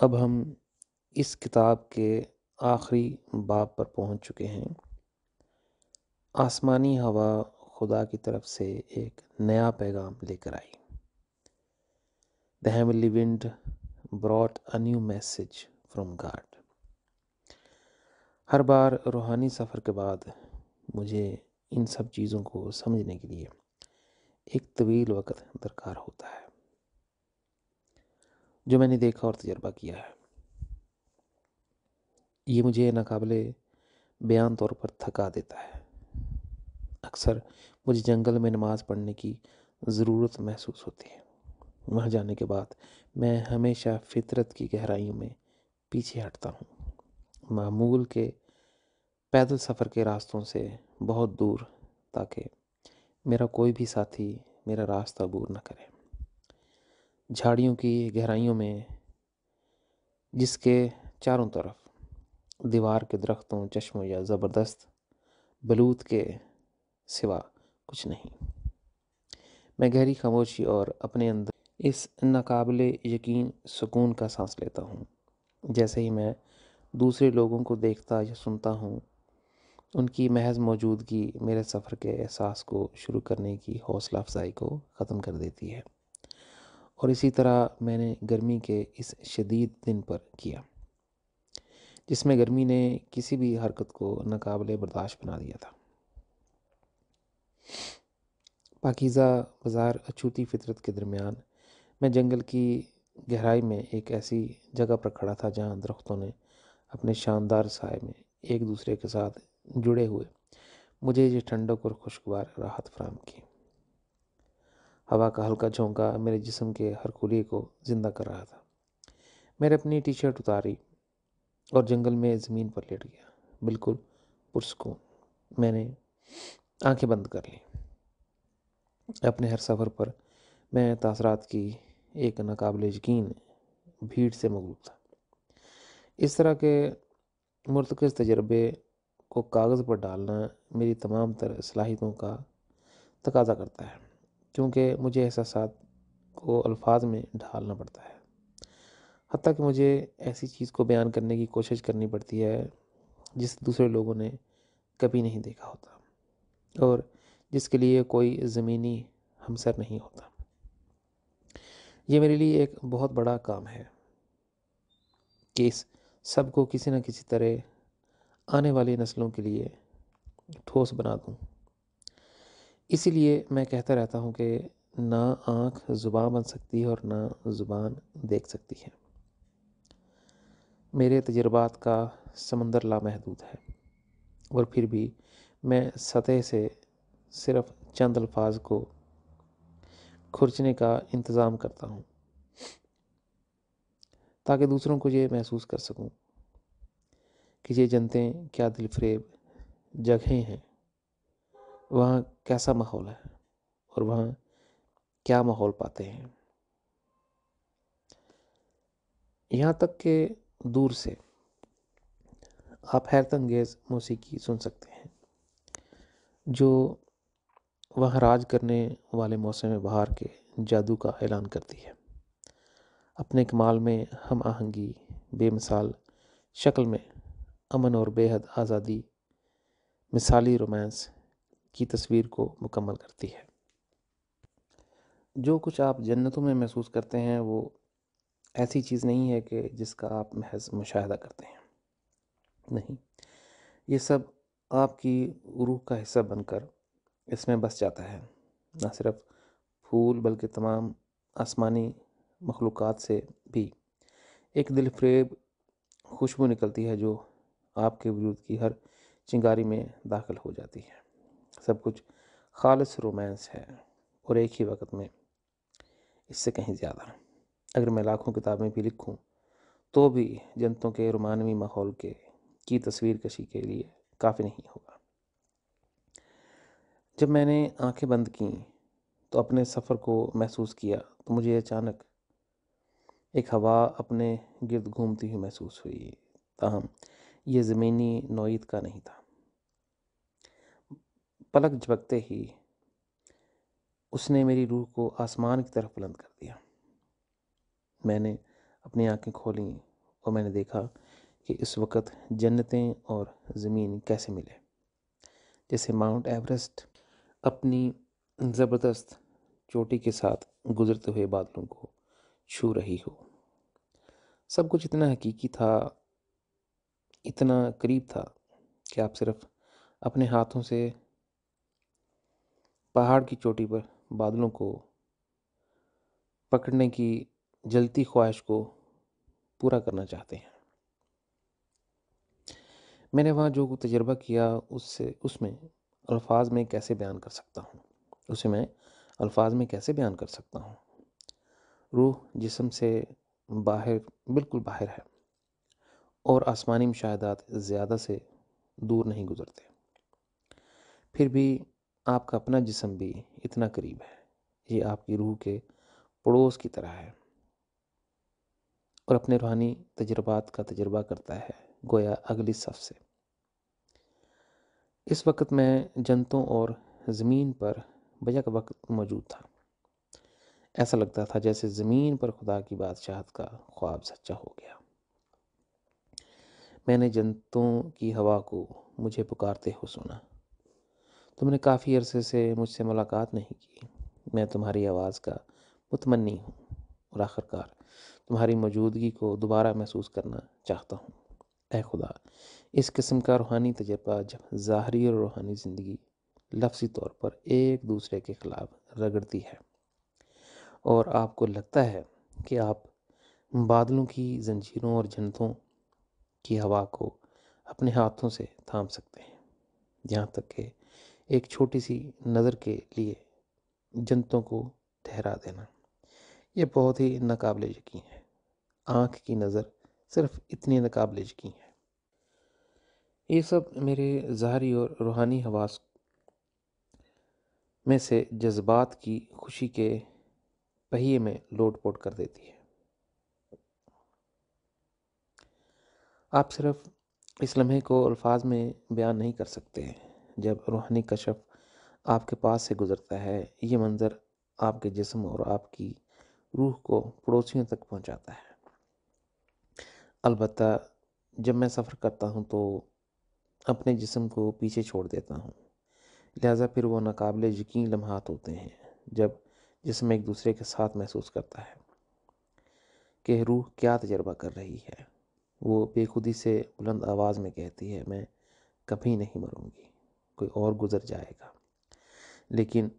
अब हम इस किताब के आखिरी बाब पर पहुंच चुके हैं आसमानी हवा खुदा की तरफ से एक नया पैगाम लेकर आई the heavenly wind brought a new message from God हर बार रूहानी सफ़र के बाद मुझे इन सब चीज़ों को समझने के लिए एक तवील वक़्त दरकार होता है जो मैंने देखा और तजर्बा किया है ये मुझे नाकबले बयान तौर पर थका देता है अक्सर मुझे जंगल में नमाज़ पढ़ने की ज़रूरत महसूस होती है वहाँ जाने के बाद मैं हमेशा फितरत की गहराइयों में पीछे हटता हूँ मामूल के पैदल सफ़र के रास्तों से बहुत दूर ताकि मेरा कोई भी साथी मेरा रास्ता बूर ना करे झाड़ियों की गहराइयों में जिसके चारों तरफ दीवार के दरख्तों चश्मों या ज़बरदस्त बलूत के सिवा कुछ नहीं मैं गहरी खामोशी और अपने अंदर इस नाकबिल यकीन सुकून का सांस लेता हूँ जैसे ही मैं दूसरे लोगों को देखता या सुनता हूँ उनकी महज मौजूदगी मेरे सफ़र के एहसास को शुरू करने की हौसला अफजाई को ख़त्म कर देती है और इसी तरह मैंने गर्मी के इस शदीद दिन पर किया जिसमें गर्मी ने किसी भी हरकत को नाकबिल बर्दाश्त बना दिया था पाकिज़ा बाज़ार अछूती फितरत के दरमियान मैं जंगल की गहराई में एक ऐसी जगह पर खड़ा था जहाँ दरख्तों ने अपने शानदार साय में एक दूसरे के साथ जुड़े हुए मुझे ये ठंडक और खुशगवार राहत फराम की हवा का हल्का झोंका मेरे जिसम के हर कुलिये को ज़िंदा कर रहा था मैंने अपनी टी शर्ट उतारी और जंगल में ज़मीन पर लेट गया बिल्कुल पुरसकून मैंने आंखें बंद कर ली अपने हर सफ़र पर मैं तासरात की एक नाकबले यकीन भीड़ से मगलूब था इस तरह के मुर्तकज़ तजर्बे को कागज़ पर डालना मेरी तमाम तर सलाहितों का तकाजा करता है क्योंकि मुझे एहसास को अल्फाज में ढालना पड़ता है हद तक मुझे ऐसी चीज़ को बयान करने की कोशिश करनी पड़ती है जिस दूसरे लोगों ने कभी नहीं देखा होता और जिसके लिए कोई ज़मीनी हमसर नहीं होता ये मेरे लिए एक बहुत बड़ा काम है कि इस सब को किसी न किसी तरह आने वाली नस्लों के लिए ठोस बना दूँ इसीलिए मैं कहता रहता हूँ कि ना आँख ज़ुबान बन सकती है और ना ज़ुबान देख सकती है मेरे तजर्बात का समंदर लामहदूद है और फिर भी मैं सतह से सिर्फ चंद अल्फाज को खुरचने का इंतज़ाम करता हूँ ताकि दूसरों को ये महसूस कर सकूँ कि ये जनते क्या दिलफरेब जगहें हैं वहाँ कैसा माहौल है और वहाँ क्या माहौल पाते हैं यहाँ तक के दूर से आप हैरत अंगेज़ मौसीकी सुन सकते हैं जो वहाँ राज करने वाले मौसम बहार के जादू का ऐलान करती है अपने कमाल में हम आहंगी बेमिसाल शक्ल में अमन और बेहद आज़ादी मिसाली रोमांस की तस्वीर को मुकम्मल करती है जो कुछ आप जन्नतों में महसूस करते हैं वो ऐसी चीज़ नहीं है कि जिसका आप महज मुशाह करते हैं नहीं ये सब आपकी रूह का हिस्सा बनकर इसमें बस जाता है ना सिर्फ फूल बल्कि तमाम आसमानी मखलूक से भी एक दिल फ्रेब खुशबू निकलती है जो आपके वजूद की हर चिंगारी में दाखिल हो जाती है सब कुछ खालस रोमांस है और एक ही वक्त में इससे कहीं ज़्यादा अगर मैं लाखों किताबें भी लिखूं तो भी जनतों के रोमानवी माहौल के की तस्वीर कशी के लिए काफ़ी नहीं होगा जब मैंने आंखें बंद की तो अपने सफ़र को महसूस किया तो मुझे अचानक एक हवा अपने गिरद घूमती हुई महसूस हुई ताहम यह ज़मीनी नोयत का नहीं था पलक झपकते ही उसने मेरी रूह को आसमान की तरफ बुलंद कर दिया मैंने अपनी आंखें खोली और मैंने देखा कि इस वक्त जन्नतें और ज़मीन कैसे मिले जैसे माउंट एवरेस्ट अपनी ज़बरदस्त चोटी के साथ गुजरते हुए बादलों को छू रही हो सब कुछ इतना हकीकी था इतना करीब था कि आप सिर्फ अपने हाथों से पहाड़ की चोटी पर बादलों को पकड़ने की जलती ख्वाहिश को पूरा करना चाहते हैं मैंने वहाँ जो तजर्बा किया उससे उसमें अल्फाज में कैसे बयान कर सकता हूँ उसे मैं अल्फाज में कैसे बयान कर सकता हूँ रूह जिसम से बाहर बिल्कुल बाहर है और आसमानी मुशाहदात ज़्यादा से दूर नहीं गुजरते फिर भी आपका अपना जिसम भी इतना करीब है ये आपकी रूह के पड़ोस की तरह है और अपने रूहानी तजर्बात का तजर्बा करता है गोया अगली सफ से इस वक्त मैं जनतों और ज़मीन पर बजा का वक्त मौजूद था ऐसा लगता था जैसे ज़मीन पर खुदा की बादशाहत का ख्वाब सच्चा हो गया मैंने जनतों की हवा को मुझे पुकारते हुए सुना तुमने काफ़ी अरसे से मुझसे मुलाकात नहीं की मैं तुम्हारी आवाज़ का मुतमनी हूँ और आखिरकार तुम्हारी मौजूदगी को दोबारा महसूस करना चाहता हूँ ए खुदा इस किस्म का रूहानी तजर्बा जब ज़ाहरी और रूहानी ज़िंदगी लफ्सी तौर पर एक दूसरे के ख़िलाफ़ रगड़ती है और आपको लगता है कि आप बादलों की जंजीरों और जन्तों की हवा को अपने हाथों से थाम सकते हैं यहाँ तक कि एक छोटी सी नज़र के लिए जनतों को ठहरा देना यह बहुत ही नाकबले यकीन है आँख की नज़र सिर्फ इतनी नाकबले यकीन है ये सब मेरे ज़ाहरी और रूहानी हवास में से जज्बात की खुशी के पहिए में लोट पोट कर देती है आप सिर्फ इस लम्हे को अल्फाज में बयान नहीं कर सकते हैं जब रूहानी कशफ आपके पास से गुज़रता है ये मंज़र आपके जिस्म और आपकी रूह को पड़ोसियों तक पहुंचाता है अलबत् जब मैं सफ़र करता हूं तो अपने जिस्म को पीछे छोड़ देता हूं लिहाजा फिर वो नाकबले यकीन लम्हात होते हैं जब जिसम एक दूसरे के साथ महसूस करता है कि रूह क्या तजर्बा कर रही है वो बेखुदी से बुलंद आवाज़ में कहती है मैं कभी नहीं मरूंगी कोई और गुज़र जाएगा लेकिन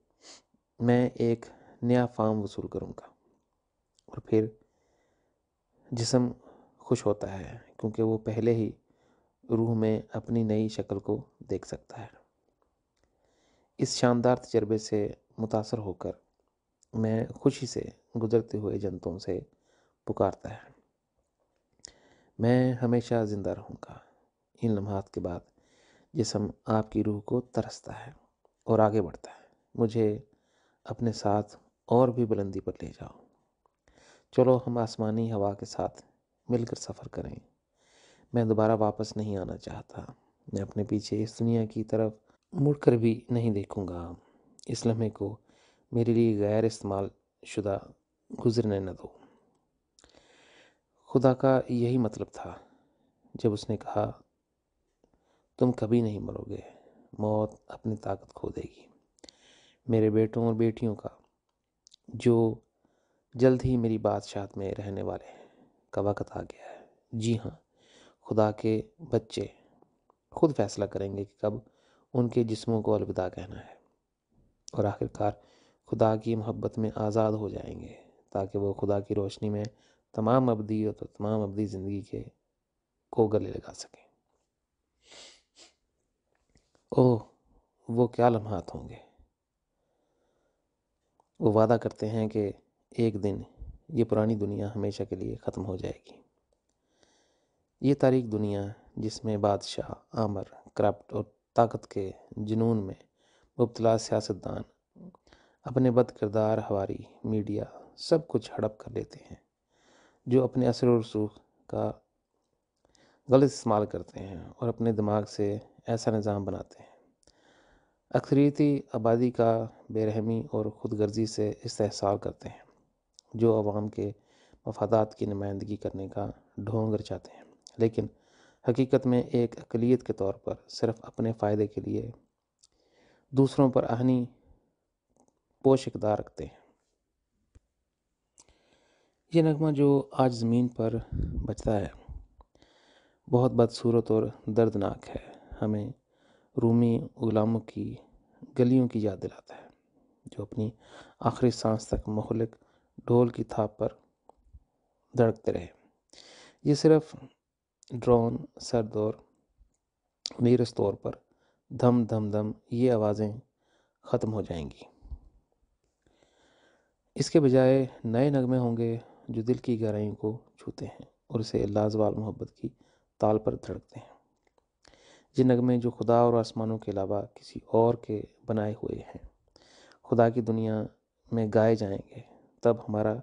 मैं एक नया फार्म वसूल करूँगा और फिर जिसम खुश होता है क्योंकि वो पहले ही रूह में अपनी नई शक्ल को देख सकता है इस शानदार तजर्बे से मुतासर होकर मैं खुशी से गुजरते हुए जंतों से पुकारता है मैं हमेशा ज़िंदा रहूँगा इन लम्हात के बाद जिसम आपकी रूह को तरसता है और आगे बढ़ता है मुझे अपने साथ और भी बुलंदी पर ले जाओ चलो हम आसमानी हवा के साथ मिलकर सफ़र करें मैं दोबारा वापस नहीं आना चाहता मैं अपने पीछे इस दुनिया की तरफ मुड़कर भी नहीं देखूंगा इस लम्हे को मेरे लिए गैर इस्तेमाल शुदा गुजरने न दो खुदा का यही मतलब था जब उसने कहा तुम कभी नहीं मरोगे मौत अपनी ताकत खो देगी मेरे बेटों और बेटियों का जो जल्द ही मेरी बादशाहत में रहने वाले हैं का वक़्त आ गया है जी हाँ खुदा के बच्चे खुद फैसला करेंगे कि कब उनके जिस्मों को अलविदा कहना है और आखिरकार खुदा की मोहब्बत में आज़ाद हो जाएंगे ताकि वो खुदा की रोशनी में तमाम अवधि और तो तमाम अवधि ज़िंदगी के को गले लगा सकें ओह वो क्या लम्हात होंगे वो वादा करते हैं कि एक दिन ये पुरानी दुनिया हमेशा के लिए ख़त्म हो जाएगी ये तारीख दुनिया जिसमें बादशाह आमर करप्ट और ताकत के जुनून में मुबतला सियासतदान अपने बद किरदार हवारी मीडिया सब कुछ हड़प कर लेते हैं जो अपने असर और रसूख का गलत इस्तेमाल करते हैं और अपने दिमाग से ऐसा निज़ाम बनाते हैं अक्सरीती आबादी का बेरहमी और ख़ुद गर्ज़ी से इस्तेसाल करते हैं जो आवाम के मफादात की नुमाइंदगी करने का ढोंग रचाते हैं लेकिन हकीकत में एक अकलीत के तौर पर सिर्फ अपने फ़ायदे के लिए दूसरों पर आहनी पोश इकदार रखते हैं ये नगमा जो आज ज़मीन पर बचता है बहुत बदसूरत और दर्दनाक है हमें रूमी ग़ुलामों की गलियों की याद दिलाता है जो अपनी आखिरी सांस तक महलिक ढोल की थाप पर धड़कते रहे ये सिर्फ ड्रोन सर्द और नीरस तौर पर धम धम धम ये आवाज़ें ख़त्म हो जाएंगी इसके बजाय नए नगमे होंगे जो दिल की गहराइयों को छूते हैं और इसे लाजवाल मोहब्बत की ताल पर धड़कते हैं जिन नगमे जो खुदा और आसमानों के अलावा किसी और के बनाए हुए हैं खुदा की दुनिया में गाए जाएंगे तब हमारा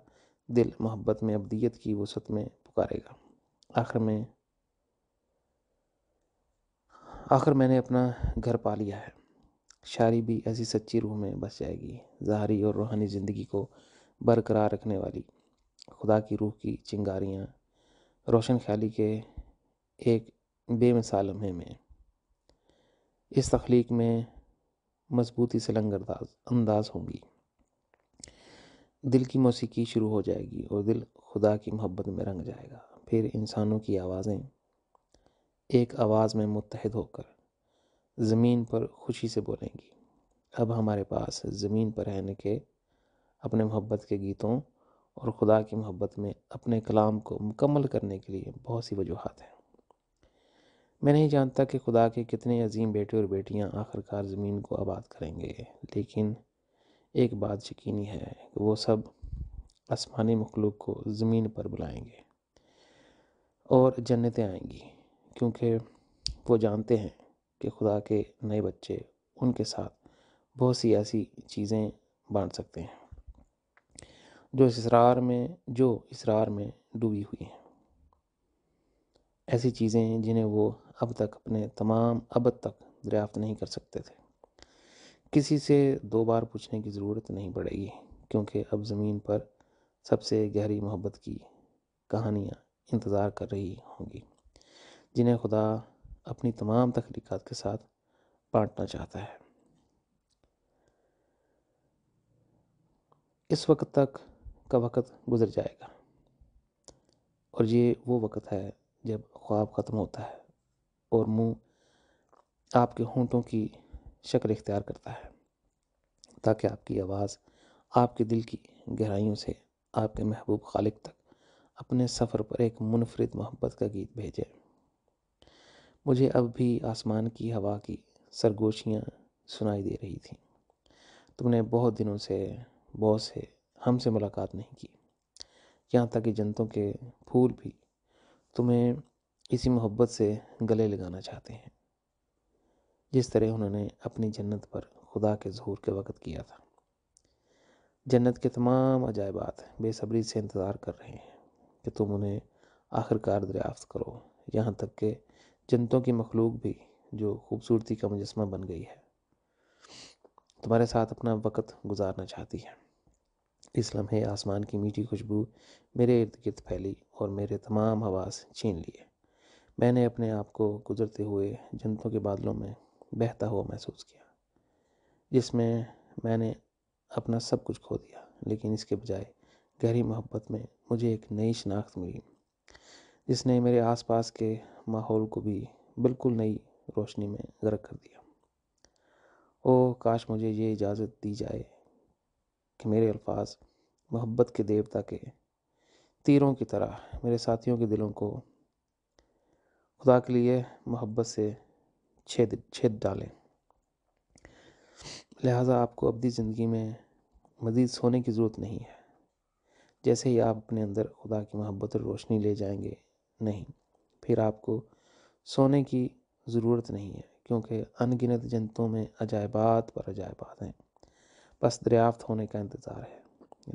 दिल मोहब्बत में अबदियत की वसत में पुकारेगा आखिर में आखिर मैंने अपना घर पा लिया है शायरी भी ऐसी सच्ची रूह में बस जाएगी जहरी और रूहानी ज़िंदगी को बरकरार रखने वाली खुदा की रूह की चिंगारियाँ रोशन ख्याली के एक बेमिसाल लम्हे में इस तख्लीक में मजबूती से लंगर अंदाज होंगी दिल की मौसीकी शुरू हो जाएगी और दिल खुदा की मोहब्बत में रंग जाएगा फिर इंसानों की आवाज़ें एक आवाज़ में मुतहद होकर ज़मीन पर खुशी से बोलेंगी अब हमारे पास ज़मीन पर रहने के अपने मोहब्बत के गीतों और खुदा की मोहब्बत में अपने कलाम को मुकम्मल करने के लिए बहुत सी वजूहत हैं मैं नहीं जानता कि खुदा के कितने अजीम बेटे और बेटियां आखिरकार ज़मीन को आबाद करेंगे लेकिन एक बात यकीनी है कि वो सब आसमानी मखलूक को ज़मीन पर बुलाएंगे और जन्नतें आएंगी क्योंकि वो जानते हैं कि खुदा के नए बच्चे उनके साथ बहुत सी ऐसी चीज़ें बांट सकते हैं जो इसरार में जो इसरार में डूबी हुई हैं ऐसी चीज़ें जिन्हें वो अब तक अपने तमाम अब तक दरियाफ्त नहीं कर सकते थे किसी से दो बार पूछने की ज़रूरत नहीं पड़ेगी क्योंकि अब ज़मीन पर सबसे गहरी मोहब्बत की कहानियाँ इंतज़ार कर रही होंगी जिन्हें खुदा अपनी तमाम तख्लीक़ात के साथ बांटना चाहता है इस वक्त तक का वक्त गुज़र जाएगा और ये वो वक्त है जब ख्वाब ख़त्म होता है और मुंह आपके होंठों की शक्ल इख्तियार करता है ताकि आपकी आवाज़ आपके दिल की गहराइयों से आपके महबूब खालिक तक अपने सफ़र पर एक मुनफरद मोहब्बत का गीत भेजे मुझे अब भी आसमान की हवा की सरगोशियाँ सुनाई दे रही थीं तुमने बहुत दिनों से बहुत से हमसे मुलाकात नहीं की यहाँ तक कि जनतों के फूल भी तुम्हें इसी मोहब्बत से गले लगाना चाहते हैं जिस तरह उन्होंने अपनी जन्नत पर खुदा के जहूर के वक़्त किया था जन्नत के तमाम अजायबात बेसब्री से इंतज़ार कर रहे हैं कि तुम उन्हें आखिरकार दरियाफ्त करो यहाँ तक कि जनतों की मखलूक भी जो खूबसूरती का मुजस्मा बन गई है तुम्हारे साथ अपना वक़्त गुजारना चाहती है इस लम्हे आसमान की मीठी खुशबू मेरे इर्द गिर्द फैली और मेरे तमाम हवास छीन लिए मैंने अपने आप को गुजरते हुए जंतों के बादलों में बहता हुआ महसूस किया जिसमें मैंने अपना सब कुछ खो दिया लेकिन इसके बजाय गहरी मोहब्बत में मुझे एक नई शनाख्त मिली जिसने मेरे आसपास के माहौल को भी बिल्कुल नई रोशनी में गर्क कर दिया ओ काश मुझे ये इजाज़त दी जाए कि मेरे अल्फाज मोहब्बत के देवता के तीरों की तरह मेरे साथियों के दिलों को खुदा के लिए मोहब्बत से छेद छेद डालें लिहाजा आपको अपनी ज़िंदगी में मज़ीद सोने की ज़रूरत नहीं है जैसे ही आप अपने अंदर खुदा की मोहब्बत और रोशनी ले जाएंगे नहीं फिर आपको सोने की ज़रूरत नहीं है क्योंकि अनगिनत जनतों में अजायबात पर अजायबात हैं बस दरियाफ्त होने का इंतज़ार है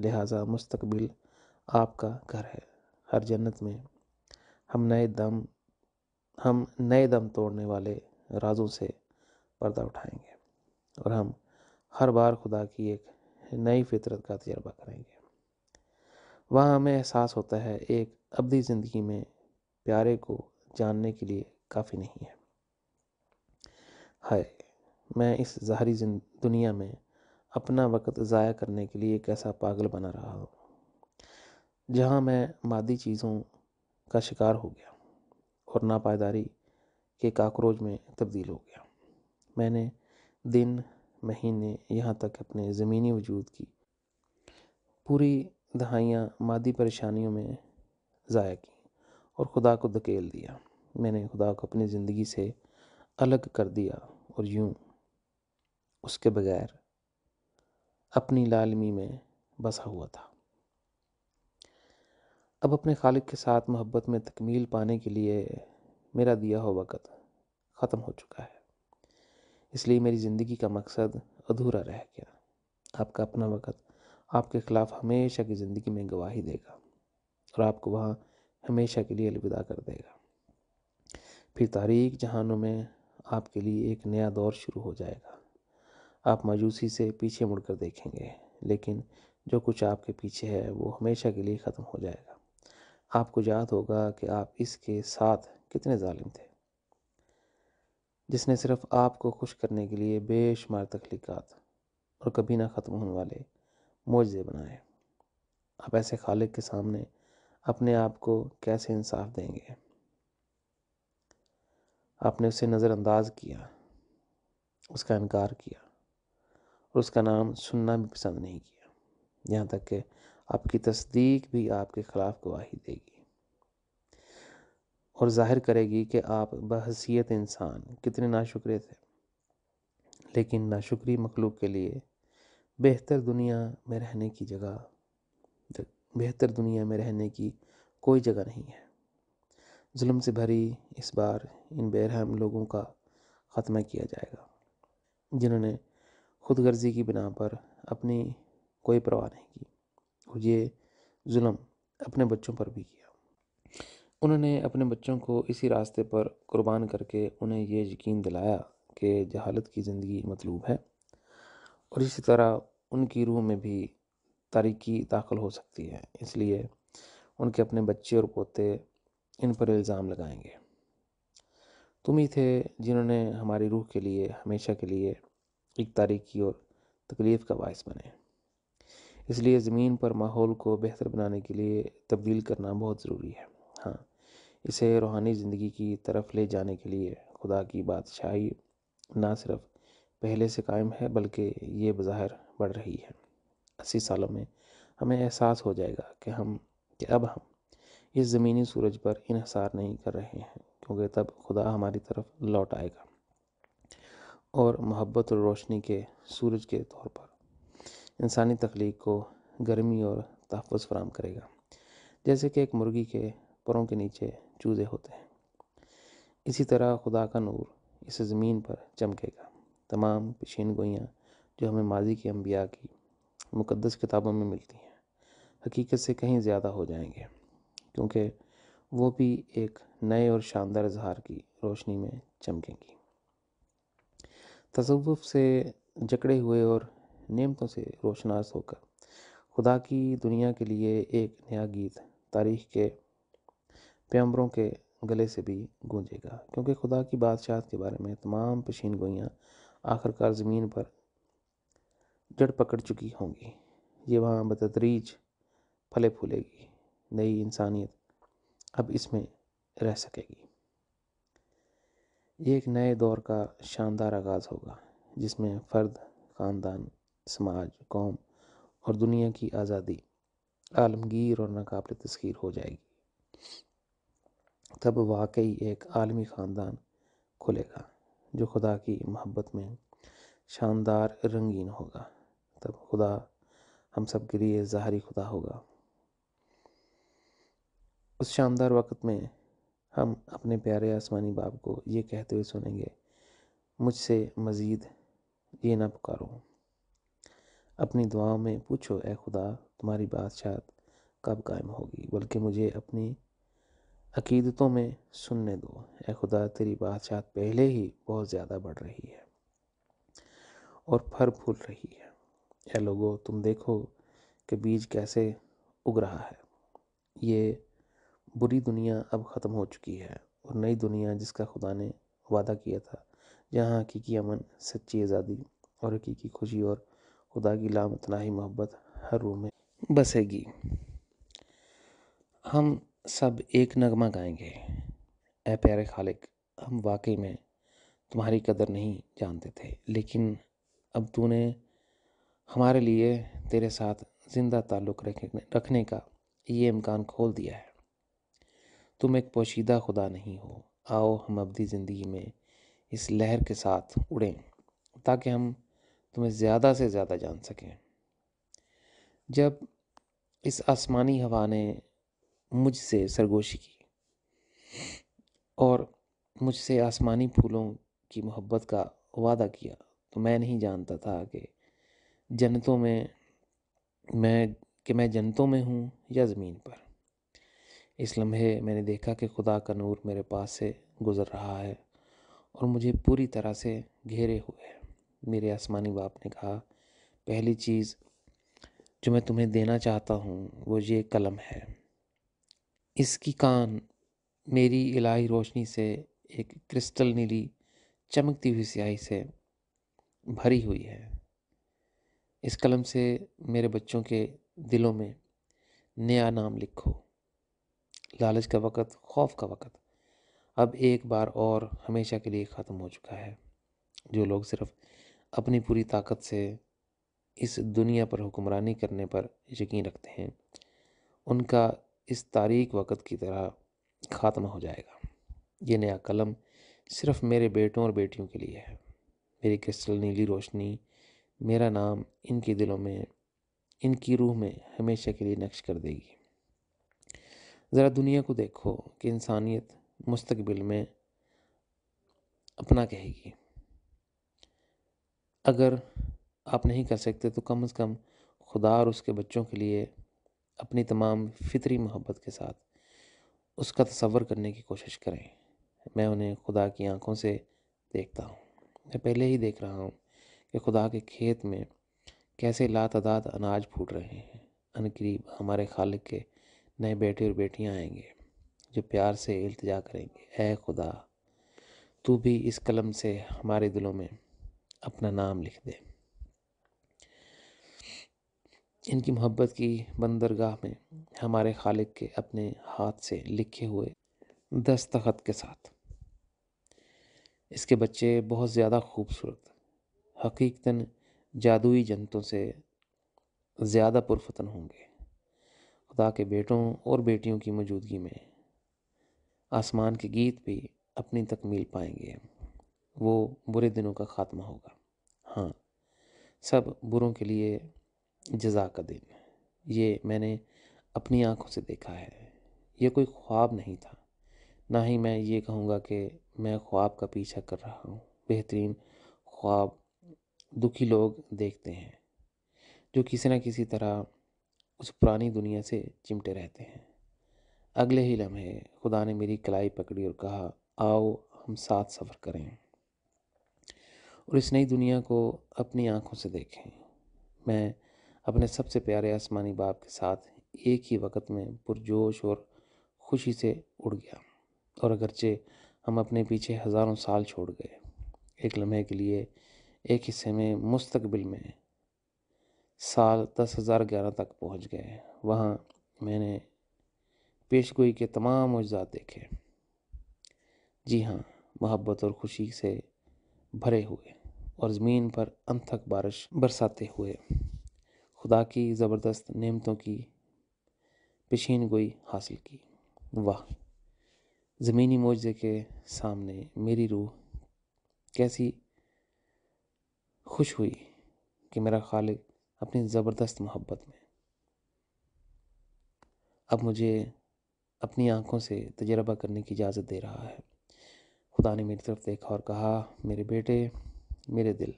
लिहाजा मुस्तकबिल आपका घर है हर जन्नत में हम नए दम हम नए दम तोड़ने वाले राजों से पर्दा उठाएंगे और हम हर बार खुदा की एक नई फितरत का तजर्बा करेंगे वहाँ हमें एहसास होता है एक अबदी ज़िंदगी में प्यारे को जानने के लिए काफ़ी नहीं है हाय मैं इस ज़ाहरी दुनिया में अपना वक्त ज़ाया करने के लिए एक ऐसा पागल बना रहा हूँ जहाँ मैं मादी चीज़ों का शिकार हो गया और नापायदारी के काकरोच में तब्दील हो गया मैंने दिन महीने यहाँ तक अपने ज़मीनी वजूद की पूरी दहाइयाँ मादी परेशानियों में ज़ाया की और खुदा को धकेल दिया मैंने खुदा को अपनी ज़िंदगी से अलग कर दिया और यूँ उसके बगैर अपनी लालमी में बसा हुआ था अब अपने खालिक के साथ मोहब्बत में तकमील पाने के लिए मेरा दिया हुआ वक़्त ख़त्म हो चुका है इसलिए मेरी ज़िंदगी का मकसद अधूरा रह गया आपका अपना वक़्त आपके ख़िलाफ़ हमेशा की ज़िंदगी में गवाही देगा और आपको वहाँ हमेशा के लिए अलविदा कर देगा फिर तारीख जहानों में आपके लिए एक नया दौर शुरू हो जाएगा आप मायूसी से पीछे मुड़कर देखेंगे लेकिन जो कुछ आपके पीछे है वो हमेशा के लिए ख़त्म हो जाएगा आपको याद होगा कि आप इसके साथ कितने ालिम थे जिसने सिर्फ आपको खुश करने के लिए बेशुमार तख्लीक़ात और कभी ना ख़त्म होने वाले मुआजे बनाए आप ऐसे खालिक के सामने अपने आप को कैसे इंसाफ देंगे आपने उसे नज़रअंदाज किया उसका इनकार किया और उसका नाम सुनना भी पसंद नहीं किया यहाँ तक कि आपकी तस्दीक भी आपके ख़िलाफ़ गवाही देगी और जाहिर करेगी कि आप बहसीत इंसान कितने नाशुक्रे थे लेकिन नाशुक्री मखलूक के लिए बेहतर दुनिया में रहने की जगह बेहतर दुनिया में रहने की कोई जगह नहीं है जुल्म से भरी इस बार इन बेरहम लोगों का ख़त्मा किया जाएगा जिन्होंने खुदगर्जी की बिना पर अपनी कोई परवाह नहीं की ये जुल्म अपने बच्चों पर भी किया उन्होंने अपने बच्चों को इसी रास्ते पर कुर्बान करके उन्हें ये यकीन दिलाया कि जहालत की ज़िंदगी मतलूब है और इसी तरह उनकी रूह में भी तारीकी दाखिल हो सकती है इसलिए उनके अपने बच्चे और पोते इन पर इल्ज़ाम लगाएंगे तुम ही थे जिन्होंने हमारी रूह के लिए हमेशा के लिए एक तारीकी और तकलीफ़ का बायस बने इसलिए ज़मीन पर माहौल को बेहतर बनाने के लिए तब्दील करना बहुत ज़रूरी है हाँ इसे रूहानी ज़िंदगी की तरफ ले जाने के लिए खुदा की बादशाही ना सिर्फ पहले से कायम है बल्कि ये बाहर बढ़ रही है अस्सी सालों में हमें एहसास हो जाएगा कि हम कि अब हम इस ज़मीनी सूरज पर इहसार नहीं कर रहे हैं क्योंकि तब खुदा हमारी तरफ लौट आएगा और मोहब्बत और रोशनी के सूरज के तौर पर इंसानी तख्लीक को गर्मी और तहफ़ फ्राहम करेगा जैसे कि एक मुर्गी के परों के नीचे चूज़े होते हैं इसी तरह खुदा का नूर इस ज़मीन पर चमकेगा तमाम पेशीन गोइयाँ जो हमें माजी के अम्बिया की मुकदस किताबों में मिलती हैं हकीकत से कहीं ज़्यादा हो जाएंगे क्योंकि वो भी एक नए और शानदार इजहार की रोशनी में चमकेंगी तसवुफ़ से जकड़े हुए और नियमतों से रोशनास होकर खुदा की दुनिया के लिए एक नया गीत तारीख के पैम्बरों के गले से भी गूंजेगा क्योंकि खुदा की बादशाह के बारे में तमाम पेशीन गोइयाँ आखिरकार ज़मीन पर जड़ पकड़ चुकी होंगी ये वहाँ बतदरीज फले फूलेगी नई इंसानियत अब इसमें रह सकेगी ये एक नए दौर का शानदार आगाज़ होगा जिसमें फ़र्द ख़ानदान समाज कौम और दुनिया की आज़ादी आलमगीर और नाकबिल तस्खीर हो जाएगी तब वाकई एक आलमी ख़ानदान खुलेगा जो खुदा की मोहब्बत में शानदार रंगीन होगा तब खुदा हम सब के लिए ज़ाहरी खुदा होगा उस शानदार वक्त में हम अपने प्यारे आसमानी बाप को ये कहते हुए सुनेंगे मुझसे मज़ीद ये ना पुकारो अपनी दुआओं में पूछो ए खुदा तुम्हारी बादशाह कब कायम होगी बल्कि मुझे अपनी अकीदतों में सुनने दो ए खुदा तेरी बादशाह पहले ही बहुत ज़्यादा बढ़ रही है और फर फूल रही है ए लोगों तुम देखो कि बीज कैसे उग रहा है ये बुरी दुनिया अब ख़त्म हो चुकी है और नई दुनिया जिसका खुदा ने वादा किया था जहाँ हकीकी अमन सच्ची आज़ादी और हकीकी खुशी और खुदा की ही मोहब्बत हर रूह में बसेगी हम सब एक नगमा गाएंगे ए प्यारे खालिक हम वाकई में तुम्हारी कदर नहीं जानते थे लेकिन अब तूने हमारे लिए तेरे साथ ज़िंदा ताल्लुक़ रखने रखने का ये इम्कान खोल दिया है तुम एक पोशीदा खुदा नहीं हो आओ हम अपनी ज़िंदगी में इस लहर के साथ उड़ें ताकि हम तुम्हें ज़्यादा से ज़्यादा जान सकें जब इस आसमानी हवा ने मुझसे सरगोशी की और मुझसे आसमानी फूलों की मोहब्बत का वादा किया तो मैं नहीं जानता था कि जन्नतों में मैं कि मैं जन्नतों में हूँ या ज़मीन पर इस लम्हे मैंने देखा कि खुदा का नूर मेरे पास से गुज़र रहा है और मुझे पूरी तरह से घेरे हुए है मेरे आसमानी बाप ने कहा पहली चीज़ जो मैं तुम्हें देना चाहता हूँ वो ये कलम है इसकी कान मेरी इलाही रोशनी से एक क्रिस्टल नीली चमकती हुई स्याही से भरी हुई है इस कलम से मेरे बच्चों के दिलों में नया नाम लिखो लालच का वक़्त खौफ का वक़्त अब एक बार और हमेशा के लिए ख़त्म हो चुका है जो लोग सिर्फ अपनी पूरी ताकत से इस दुनिया पर हुक्मरानी करने पर यकीन रखते हैं उनका इस तारीख वक़्त की तरह ख़ात्मा हो जाएगा ये नया कलम सिर्फ मेरे बेटों और बेटियों के लिए है मेरी क्रिस्टल नीली रोशनी मेरा नाम इनके दिलों में इनकी रूह में हमेशा के लिए नक्श कर देगी ज़रा दुनिया को देखो कि इंसानियत मुस्तकबिल में अपना कहेगी अगर आप नहीं कर सकते तो कम से कम खुदा और उसके बच्चों के लिए अपनी तमाम फ़ितरी मोहब्बत के साथ उसका तसवर करने की कोशिश करें मैं उन्हें खुदा की आँखों से देखता हूँ मैं पहले ही देख रहा हूँ कि खुदा के खेत में कैसे लातदाद अनाज फूट रहे हैं अनकरीब हमारे खालिक के नए बेटे और बेटियाँ आएंगे जो प्यार से इल्तजा करेंगे ए खुदा तू भी इस कलम से हमारे दिलों में अपना नाम लिख दें इनकी मोहब्बत की बंदरगाह में हमारे खालिक के अपने हाथ से लिखे हुए दस्तखत के साथ इसके बच्चे बहुत ज़्यादा खूबसूरत हकीकतन जादुई जंतों से ज़्यादा पुरफतन होंगे खुदा के बेटों और बेटियों की मौजूदगी में आसमान के गीत भी अपनी तकमील पाएंगे वो बुरे दिनों का ख़ात्मा होगा हाँ सब बुरों के लिए जजा का दिन है ये मैंने अपनी आँखों से देखा है ये कोई ख्वाब नहीं था ना ही मैं ये कहूँगा कि मैं ख्वाब का पीछा कर रहा हूँ बेहतरीन ख्वाब दुखी लोग देखते हैं जो किसी न किसी तरह उस पुरानी दुनिया से चिमटे रहते हैं अगले ही लम्हे खुदा ने मेरी कलाई पकड़ी और कहा आओ हम साथ सफ़र करें और इस नई दुनिया को अपनी आँखों से देखें मैं अपने सबसे प्यारे आसमानी बाप के साथ एक ही वक्त में पुरजोश और खुशी से उड़ गया और अगरचे हम अपने पीछे हज़ारों साल छोड़ गए एक लम्हे के लिए एक हिस्से में मुस्तकबिल में साल दस हज़ार ग्यारह तक पहुंच गए वहाँ मैंने पेशगोई के तमाम अजात देखे जी हाँ मोहब्बत और ख़ुशी से भरे हुए और ज़मीन पर अनथक बारिश बरसाते हुए खुदा की ज़बरदस्त नेमतों की पेशीन गोई हासिल की वाह ज़मीनी मोजे के सामने मेरी रूह कैसी खुश हुई कि मेरा खालिद अपनी ज़बरदस्त मोहब्बत में अब मुझे अपनी आँखों से तजर्बा करने की इजाज़त दे रहा है खुदा ने मेरी तरफ देखा और कहा मेरे बेटे मेरे दिल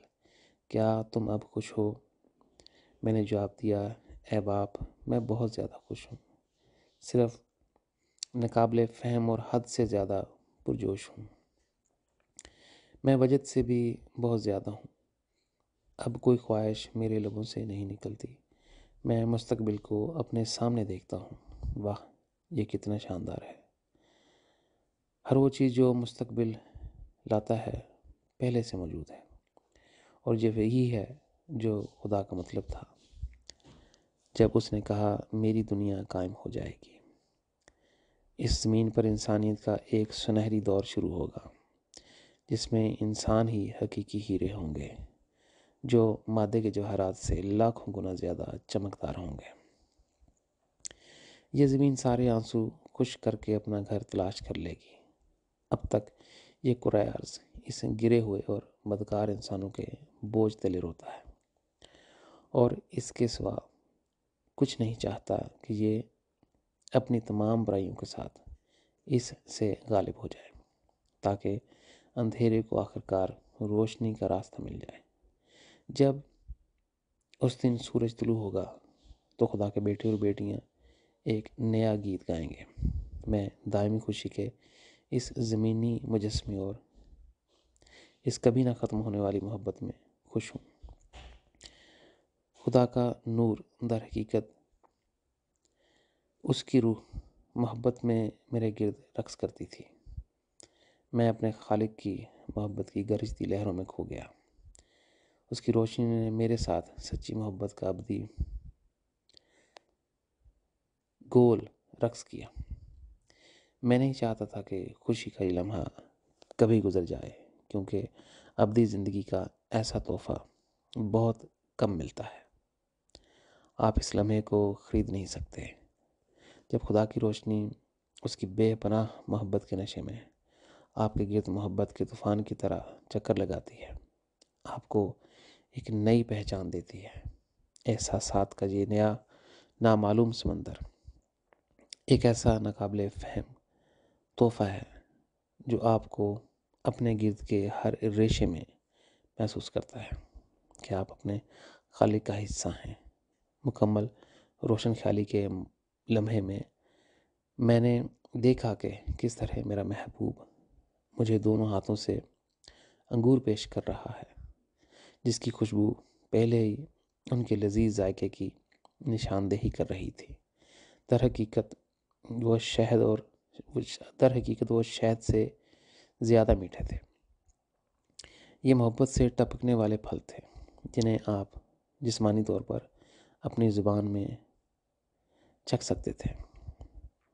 क्या तुम अब खुश हो मैंने जवाब दिया ए बाप मैं बहुत ज़्यादा खुश हूँ सिर्फ नकाबले फहम और हद से ज़्यादा पुरजोश हूँ मैं वजह से भी बहुत ज़्यादा हूँ अब कोई ख्वाहिश मेरे लबों से नहीं निकलती मैं मुस्तकबिल को अपने सामने देखता हूँ वाह ये कितना शानदार है हर वो चीज़ जो मुस्तकबिल लाता है पहले से मौजूद है और जब यही है जो खुदा का मतलब था जब उसने कहा मेरी दुनिया कायम हो जाएगी इस ज़मीन पर इंसानियत का एक सुनहरी दौर शुरू होगा जिसमें इंसान ही हकीकी हीरे होंगे जो मादे के जवाहरात से लाखों गुना ज़्यादा चमकदार होंगे ये ज़मीन सारे आंसू खुश करके अपना घर तलाश कर लेगी अब तक ये कुराय अर्ज इस गिरे हुए और मदकार इंसानों के बोझ तले रोता है और इसके सिवा कुछ नहीं चाहता कि ये अपनी तमाम बुराइयों के साथ इससे गालिब हो जाए ताकि अंधेरे को आखिरकार रोशनी का रास्ता मिल जाए जब उस दिन सूरज तुलु होगा तो खुदा के बेटे और बेटियाँ एक नया गीत गाएंगे मैं दायमी खुशी के इस ज़मीनी मुजस्मे और इस कभी ना ख़त्म होने वाली मोहब्बत में खुश हूँ खुदा का नूर दर हकीकत उसकी रूह मोहब्बत में मेरे गिरद रक्स करती थी मैं अपने खालिक की मोहब्बत की गरजती लहरों में खो गया उसकी रोशनी ने मेरे साथ सच्ची मोहब्बत का अबदी गोल रक्स किया मैं नहीं चाहता था कि खुशी का ये लम्हा कभी गुज़र जाए क्योंकि अबदी ज़िंदगी का ऐसा तोहफ़ा बहुत कम मिलता है आप इस लम्हे को ख़रीद नहीं सकते जब खुदा की रोशनी उसकी बेपनाह मोहब्बत के नशे में आपके गिरद मोहब्बत के तूफ़ान की तरह चक्कर लगाती है आपको एक नई पहचान देती है एहसास का ये नया नामालूम समंदर एक ऐसा नाकबले फहम तोहफ़ा है जो आपको अपने गिर्द के हर रेशे में महसूस करता है कि आप अपने खालिक का हिस्सा हैं मुकम्मल रोशन ख्याली के लम्हे में मैंने देखा कि किस तरह मेरा महबूब मुझे दोनों हाथों से अंगूर पेश कर रहा है जिसकी खुशबू पहले ही उनके लजीज जायके की निशानदेही कर रही थी दर हकीकत वह शहद और कुछ दर हकीकत वो शहद से ज़्यादा मीठे थे ये मोहब्बत से टपकने वाले फल थे जिन्हें आप जिस्मानी तौर पर अपनी ज़ुबान में चख सकते थे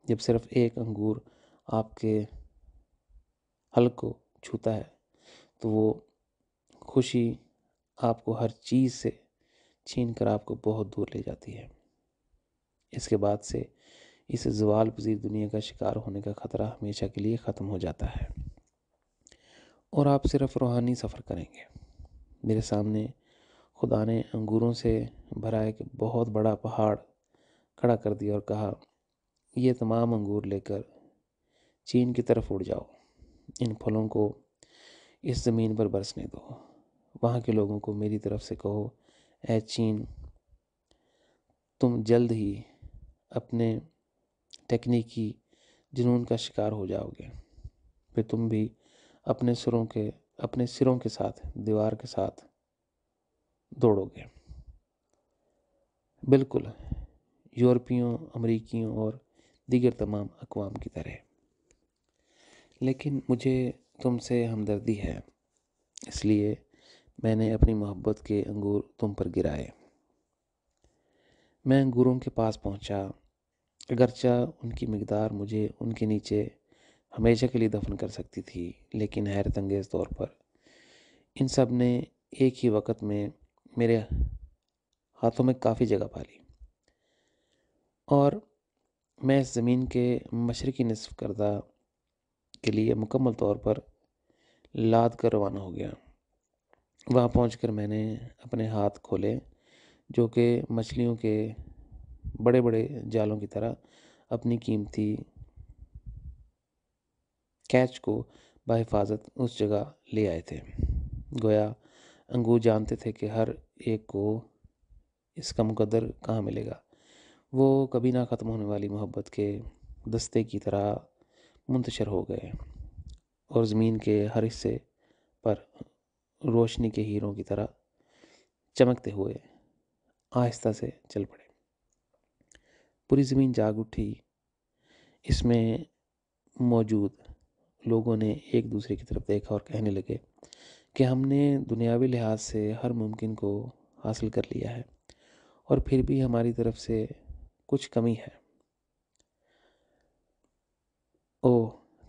जब सिर्फ एक अंगूर आपके हल को छूता है तो वो खुशी आपको हर चीज़ से छीन कर आपको बहुत दूर ले जाती है इसके बाद से इस जवाल पजीर दुनिया का शिकार होने का ख़तरा हमेशा के लिए ख़त्म हो जाता है और आप सिर्फ रूहानी सफ़र करेंगे मेरे सामने खुदा ने अंगूरों से भरा एक बहुत बड़ा पहाड़ खड़ा कर दिया और कहा ये तमाम अंगूर लेकर चीन की तरफ उड़ जाओ इन फलों को इस ज़मीन पर बरसने दो वहाँ के लोगों को मेरी तरफ से कहो ए चीन तुम जल्द ही अपने तकनीकी जुनून का शिकार हो जाओगे फिर तुम भी अपने सुरों के अपने सिरों के साथ दीवार के साथ दौड़ोगे बिल्कुल यूरोपियों अमरीकियों और दीगर तमाम अकवाम की तरह लेकिन मुझे तुमसे हमदर्दी है इसलिए मैंने अपनी मोहब्बत के अंगूर तुम पर गिराए मैं अंगूरों के पास पहुंचा अगरचा उनकी मकदार मुझे उनके नीचे हमेशा के लिए दफ़न कर सकती थी लेकिन हैरत अंगेज़ तौर पर इन सब ने एक ही वक़्त में मेरे हाथों में काफ़ी जगह पा ली और मैं इस ज़मीन के मशरक़ी नस्फ़ करदा के लिए मुकम्मल तौर पर लाद कर रवाना हो गया वहाँ पहुँच कर मैंने अपने हाथ खोले जो कि मछलियों के बड़े बड़े जालों की तरह अपनी कीमती कैच को बाहिफाजत उस जगह ले आए थे गोया अंगूर जानते थे कि हर एक को इसका मुकदर कहाँ मिलेगा वो कभी ना ख़त्म होने वाली मोहब्बत के दस्ते की तरह मुंतशर हो गए और ज़मीन के हर हिस्से पर रोशनी के हीरों की तरह चमकते हुए आहिस्ता से चल पड़े पूरी ज़मीन जाग उठी इसमें मौजूद लोगों ने एक दूसरे की तरफ देखा और कहने लगे कि हमने दुनियावी लिहाज से हर मुमकिन को हासिल कर लिया है और फिर भी हमारी तरफ से कुछ कमी है ओ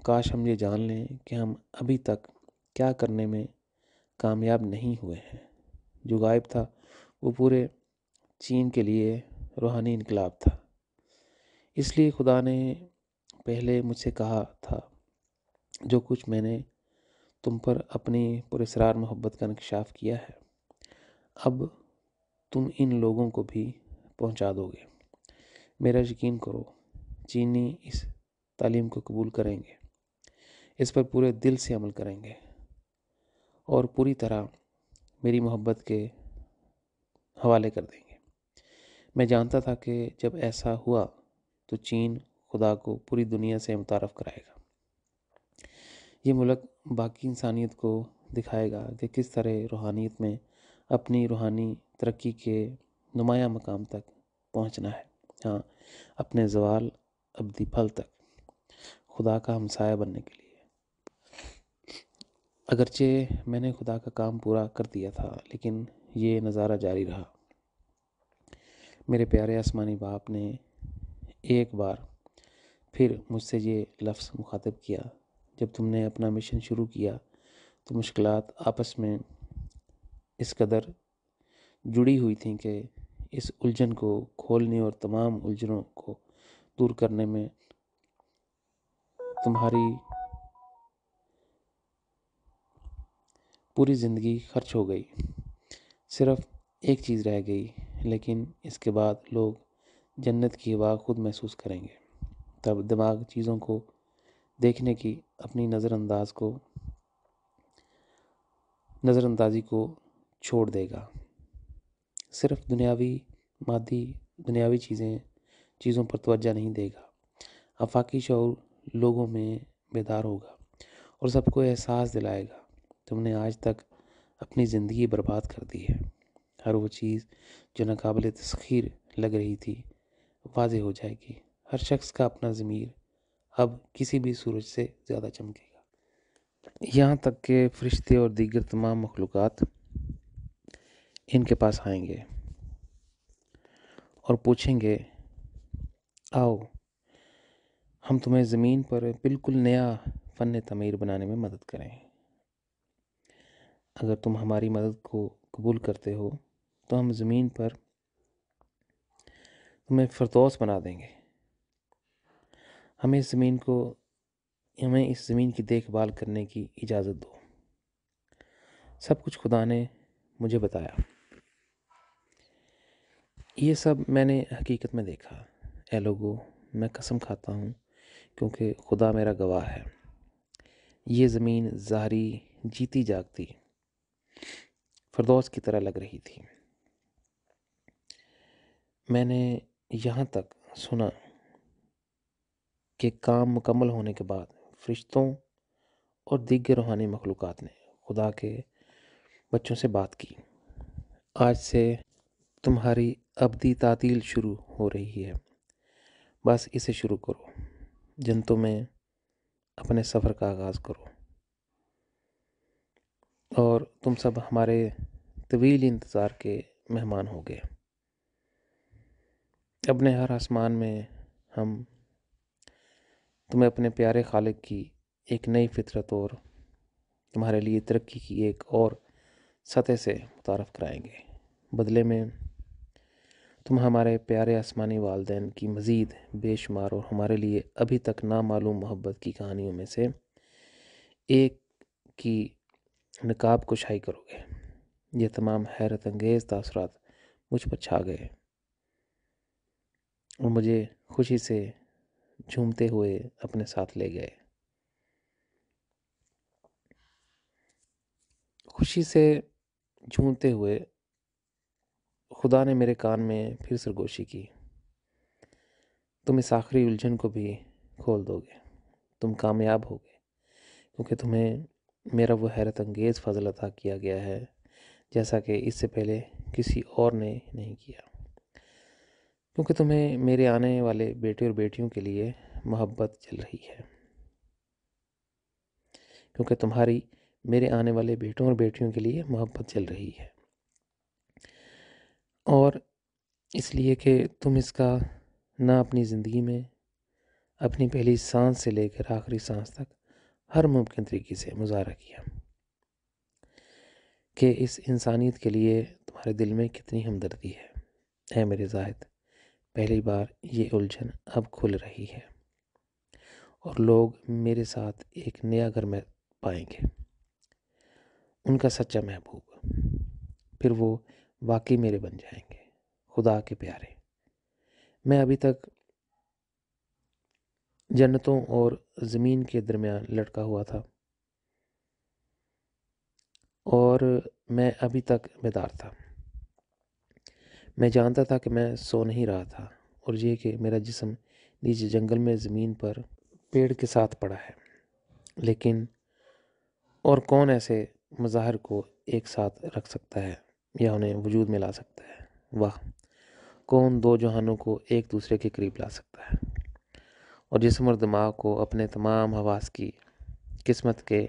काश हम ये जान लें कि हम अभी तक क्या करने में कामयाब नहीं हुए हैं जो गायब था वो पूरे चीन के लिए रूहानी इनकलाब था इसलिए खुदा ने पहले मुझसे कहा था जो कुछ मैंने तुम पर अपनी पुरस्रार मोहब्बत का इंकशाफ किया है अब तुम इन लोगों को भी पहुंचा दोगे मेरा यकीन करो चीनी इस तालीम को कबूल करेंगे इस पर पूरे दिल से अमल करेंगे और पूरी तरह मेरी मोहब्बत के हवाले कर देंगे मैं जानता था कि जब ऐसा हुआ तो चीन खुदा को पूरी दुनिया से मुतारफ़ कराएगा ये मुल्क बाकी इंसानियत को दिखाएगा कि किस तरह रूहानियत में अपनी रूहानी तरक्की के नुमाया मकाम तक पहुंचना है हाँ अपने जवाल अबदी फल तक खुदा का हमसाया बनने के लिए अगरचे मैंने खुदा का काम पूरा कर दिया था लेकिन ये नज़ारा जारी रहा मेरे प्यारे आसमानी बाप ने एक बार फिर मुझसे ये लफ्ज़ मुखातब किया जब तुमने अपना मिशन शुरू किया तो मुश्किल आपस में इस कदर जुड़ी हुई थी कि इस उलझन को खोलने और तमाम उलझनों को दूर करने में तुम्हारी पूरी ज़िंदगी खर्च हो गई सिर्फ एक चीज़ रह गई लेकिन इसके बाद लोग जन्नत की हवा ख़ुद महसूस करेंगे तब दिमाग चीज़ों को देखने की अपनी नज़रअंदाज को नज़रअंदाजी को छोड़ देगा सिर्फ दुनियावी मादी दुनियावी चीज़ें चीज़ों पर तोज्जा नहीं देगा अफाकी शौर लोगों में बेदार होगा और सबको एहसास दिलाएगा तुमने आज तक अपनी ज़िंदगी बर्बाद कर दी है हर वो चीज़ जो नाकबिल तस्खीर लग रही थी वाजे हो जाएगी हर शख्स का अपना ज़मीर अब किसी भी सूरज से ज़्यादा चमकेगा यहाँ तक के फरिश्ते और दीगर तमाम मखलूक इनके पास आएंगे और पूछेंगे आओ हम तुम्हें ज़मीन पर बिल्कुल नया फ़न तमीर बनाने में मदद करें अगर तुम हमारी मदद को कबूल करते हो तो हम ज़मीन पर तुम्हें फिरदौस बना देंगे हमें इस ज़मीन को हमें इस ज़मीन की देखभाल करने की इजाज़त दो सब कुछ खुदा ने मुझे बताया ये सब मैंने हकीकत में देखा ए लोगो मैं कसम खाता हूँ क्योंकि खुदा मेरा गवाह है ये ज़मीन ज़ाहरी जीती जागती फरदौस की तरह लग रही थी मैंने यहाँ तक सुना कि काम मुकम्मल होने के बाद फरिश्तों और दिग्ग रूहानी मखलूक़ ने खुदा के बच्चों से बात की आज से तुम्हारी अबदी तातील शुरू हो रही है बस इसे शुरू करो जंतु में अपने सफ़र का आगाज़ करो और तुम सब हमारे तवील इंतज़ार के मेहमान हो गए अपने हर आसमान में हम तुम्हें अपने प्यारे खालिक की एक नई फितरत और तुम्हारे लिए तरक्की की एक और सतह से मुतारफ़ कराएंगे बदले में तुम हमारे प्यारे आसमानी वालदेन की मज़ीद बेशुमार और हमारे लिए अभी तक नामालूम मोहब्बत की कहानियों में से एक की नकाब कुशाई करोगे ये तमाम हैरत अंगेज़ तसरत मुझ पर छा गए और मुझे खुशी से झूमते हुए अपने साथ ले गए खुशी से झूमते हुए खुदा ने मेरे कान में फिर सरगोशी की तुम इस आखिरी उलझन को भी खोल दोगे तुम कामयाब होगे क्योंकि तुम्हें मेरा वो हैरत अंगेज़ फजल अदा किया गया है जैसा कि इससे पहले किसी और ने नहीं किया क्योंकि तुम्हें मेरे आने वाले बेटे और बेटियों के लिए मोहब्बत चल रही है क्योंकि तुम्हारी मेरे आने वाले बेटों और बेटियों के लिए मोहब्बत चल रही है और इसलिए कि तुम इसका ना अपनी ज़िंदगी में अपनी पहली सांस से लेकर आखिरी सांस तक हर मुमकिन तरीके से मुजाहरा किया कि इस इंसानियत के लिए तुम्हारे दिल में कितनी हमदर्दी है ऐ मेरे जाहिद पहली बार ये उलझन अब खुल रही है और लोग मेरे साथ एक नया घर में पाएंगे उनका सच्चा महबूब फिर वो वाकई मेरे बन जाएंगे खुदा के प्यारे मैं अभी तक जन्नतों और ज़मीन के दरमियान लटका हुआ था और मैं अभी तक बेदार था मैं जानता था कि मैं सो नहीं रहा था और ये कि मेरा जिसम नीचे जंगल में ज़मीन पर पेड़ के साथ पड़ा है लेकिन और कौन ऐसे मज़ाहर को एक साथ रख सकता है या उन्हें वजूद में ला सकता है वाह कौन दो जहानों को एक दूसरे के करीब ला सकता है और जिसम और दिमाग को अपने तमाम हवास की किस्मत के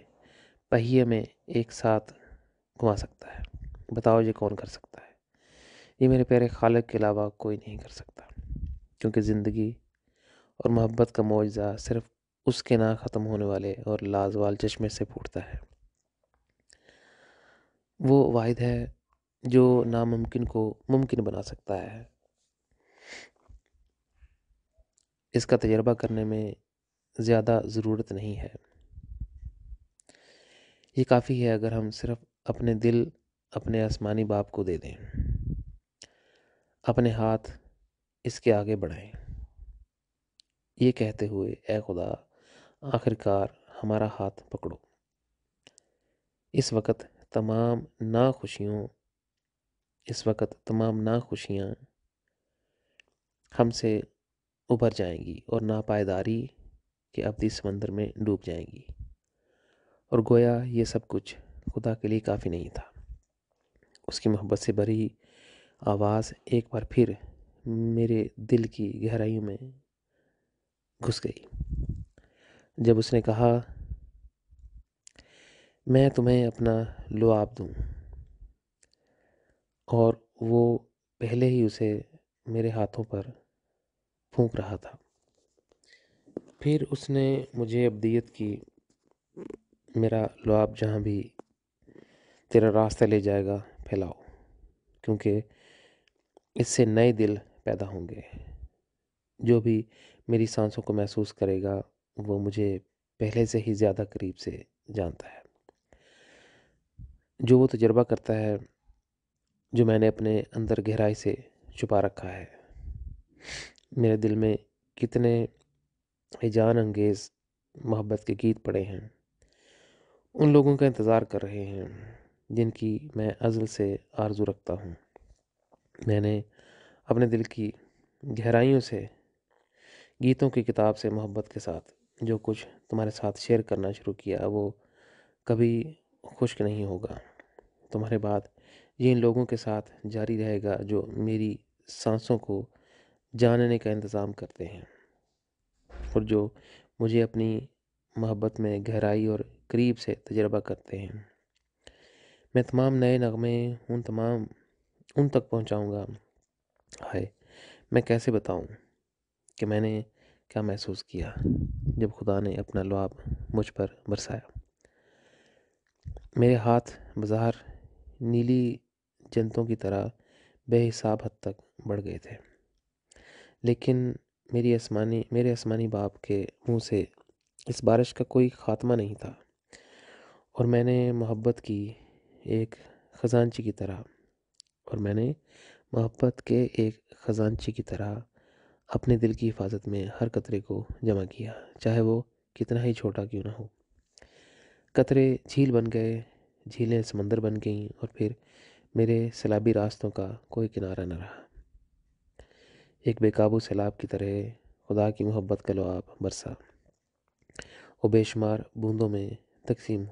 पहिए में एक साथ घुमा सकता है बताओ ये कौन कर सकता है ये मेरे प्यारे खालक के अलावा कोई नहीं कर सकता क्योंकि ज़िंदगी और मोहब्बत का मुआवजा सिर्फ उसके ना ख़त्म होने वाले और लाजवाल चश्मे से फूटता है वो वाहिद है जो नामुमकिन को मुमकिन बना सकता है इसका तजर्बा करने में ज़्यादा ज़रूरत नहीं है ये काफ़ी है अगर हम सिर्फ अपने दिल अपने आसमानी बाप को दे दें अपने हाथ इसके आगे बढ़ाएं ये कहते हुए ए खुदा आखिरकार हमारा हाथ पकड़ो इस वक्त तमाम ना खुशियों इस वक्त तमाम ना खुशियाँ हमसे उभर जाएंगी और नापायदारी के अवधि समंदर में डूब जाएंगी और गोया ये सब कुछ खुदा के लिए काफ़ी नहीं था उसकी मोहब्बत से भरी आवाज़ एक बार फिर मेरे दिल की गहराइयों में घुस गई जब उसने कहा मैं तुम्हें अपना लुआब दूँ और वो पहले ही उसे मेरे हाथों पर फूंक रहा था फिर उसने मुझे अब्दियत की मेरा लुआब जहाँ भी तेरा रास्ता ले जाएगा फैलाओ क्योंकि इससे नए दिल पैदा होंगे जो भी मेरी सांसों को महसूस करेगा वो मुझे पहले से ही ज़्यादा करीब से जानता है जो वो तजर्बा करता है जो मैंने अपने अंदर गहराई से छुपा रखा है मेरे दिल में कितने हिजान अंगेज़ मोहब्बत के गीत पड़े हैं उन लोगों का इंतज़ार कर रहे हैं जिनकी मैं अज़ल से आरजू रखता हूँ मैंने अपने दिल की गहराइयों से गीतों की किताब से मोहब्बत के साथ जो कुछ तुम्हारे साथ शेयर करना शुरू किया वो कभी खुश्क नहीं होगा तुम्हारे बाद ये इन लोगों के साथ जारी रहेगा जो मेरी सांसों को जानने का इंतज़ाम करते हैं और जो मुझे अपनी मोहब्बत में गहराई और करीब से तजर्बा करते हैं मैं तमाम नए नगमे उन तमाम उन तक पहुँचाऊँगा हाय मैं कैसे बताऊँ कि मैंने क्या महसूस किया जब खुदा ने अपना लुआब मुझ पर बरसाया मेरे हाथ बाजार नीली जंतों की तरह बेहिसाब हद तक बढ़ गए थे लेकिन मेरी आसमानी मेरे आसमानी बाप के मुंह से इस बारिश का कोई ख़ात्मा नहीं था और मैंने मोहब्बत की एक ख़जानची की तरह और मैंने मोहब्बत के एक ख़जानची की तरह अपने दिल की हिफाजत में हर कतरे को जमा किया चाहे वो कितना ही छोटा क्यों ना हो कतरे झील बन गए झीलें समंदर बन गईं और फिर मेरे सैलाबी रास्तों का कोई किनारा न रहा एक बेकाबू सैलाब की तरह खुदा की मोहब्बत का लुआब बरसा और बेशुमार बूंदों में तकसीम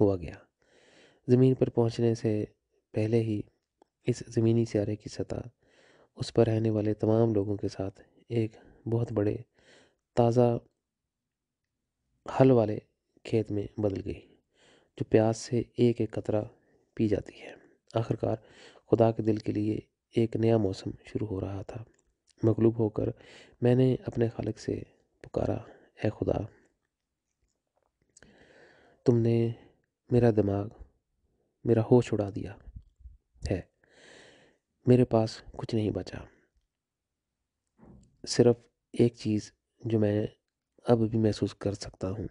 हुआ गया ज़मीन पर पहुंचने से पहले ही इस ज़मीनी सियारे की सतह उस पर रहने वाले तमाम लोगों के साथ एक बहुत बड़े ताज़ा हल वाले खेत में बदल गई जो प्यास से एक एक कतरा पी जाती है आखिरकार खुदा के दिल के लिए एक नया मौसम शुरू हो रहा था मगलूब होकर मैंने अपने खालिक से पुकारा ए खुदा तुमने मेरा दिमाग मेरा होश उड़ा दिया है मेरे पास कुछ नहीं बचा सिर्फ एक चीज़ जो मैं अब भी महसूस कर सकता हूँ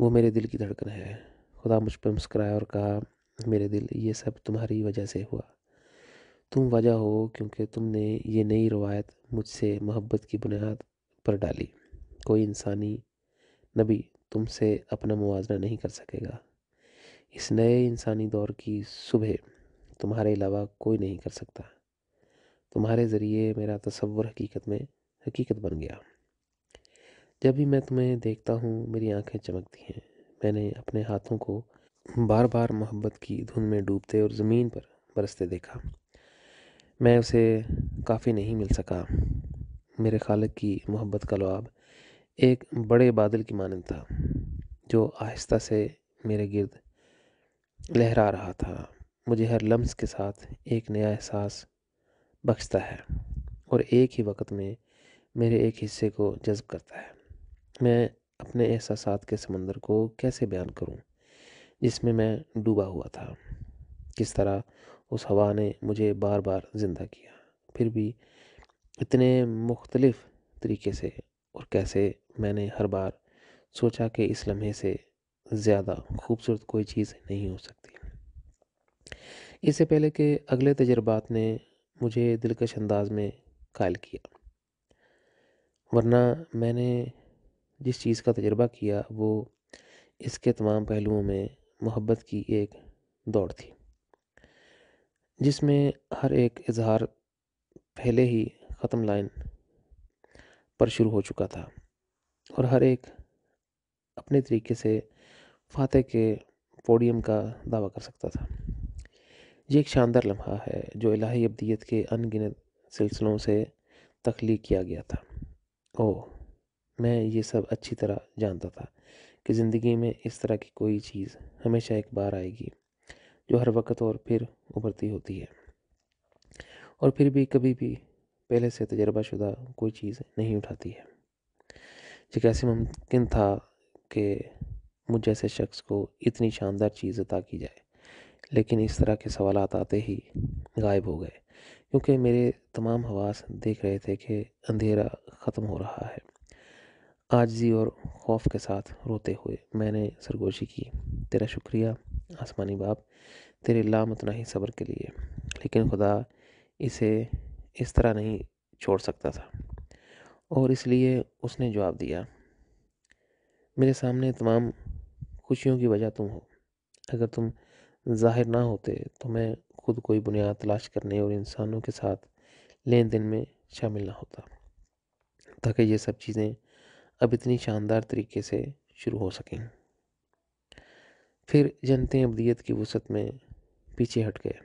वो मेरे दिल की धड़कन है खुदा मुझ पर मुस्कराया और कहा मेरे दिल ये सब तुम्हारी वजह से हुआ तुम वजह हो क्योंकि तुमने ये नई रवायत मुझसे मोहब्बत की बुनियाद पर डाली कोई इंसानी नबी तुमसे अपना मुआजना नहीं कर सकेगा इस नए इंसानी दौर की सुबह तुम्हारे अलावा कोई नहीं कर सकता तुम्हारे ज़रिए मेरा तसवर हकीकत में हकीकत बन गया जब भी मैं तुम्हें देखता हूँ मेरी आंखें चमकती हैं मैंने अपने हाथों को बार बार मोहब्बत की धुन में डूबते और ज़मीन पर बरसते देखा मैं उसे काफ़ी नहीं मिल सका मेरे खालक की मोहब्बत का लवाब एक बड़े बादल की मानंद था जो आहिस्ता से मेरे गिरद लहरा रहा था मुझे हर लम्स के साथ एक नया एहसास बख्शता है और एक ही वक्त में मेरे एक हिस्से को जज्ब करता है मैं अपने एहसास के समंदर को कैसे बयान करूं जिसमें मैं डूबा हुआ था किस तरह उस हवा ने मुझे बार बार ज़िंदा किया फिर भी इतने मुख्तलफ़ तरीके से और कैसे मैंने हर बार सोचा कि इस लम्हे से ज़्यादा खूबसूरत कोई चीज़ नहीं हो सकती इससे पहले कि अगले तजर्बात ने मुझे दिलकश अंदाज में कायल किया वरना मैंने जिस चीज़ का तजर्बा किया वो इसके तमाम पहलुओं में मोहब्बत की एक दौड़ थी जिसमें हर एक इजहार पहले ही ख़त्म लाइन पर शुरू हो चुका था और हर एक अपने तरीके से फातह के पोडियम का दावा कर सकता था ये एक शानदार लम्हा है जो इलाही अबदीत के अनगिनत सिलसिलों से तख्लीक किया गया था ओह मैं ये सब अच्छी तरह जानता था कि ज़िंदगी में इस तरह की कोई चीज़ हमेशा एक बार आएगी जो हर वक्त और फिर उभरती होती है और फिर भी कभी भी पहले से तजर्बाशुदा कोई चीज़ नहीं उठाती है ये कैसे मुमकिन था कि मुझ जैसे शख्स को इतनी शानदार चीज़ अता की जाए लेकिन इस तरह के सवाल आते ही गायब हो गए क्योंकि मेरे तमाम हवास देख रहे थे कि अंधेरा ख़त्म हो रहा है आजजी और खौफ के साथ रोते हुए मैंने सरगोशी की तेरा शुक्रिया आसमानी बाप तेरे ही सब्र के लिए लेकिन खुदा इसे इस तरह नहीं छोड़ सकता था और इसलिए उसने जवाब दिया मेरे सामने तमाम खुशियों की वजह तुम हो अगर तुम ज़ाहिर ना होते तो मैं खुद कोई बुनियाद तलाश करने और इंसानों के साथ लेन देन में शामिल ना होता ताकि ये सब चीज़ें अब इतनी शानदार तरीके से शुरू हो सकें फिर जनते अबदीत की वसत में पीछे हट गए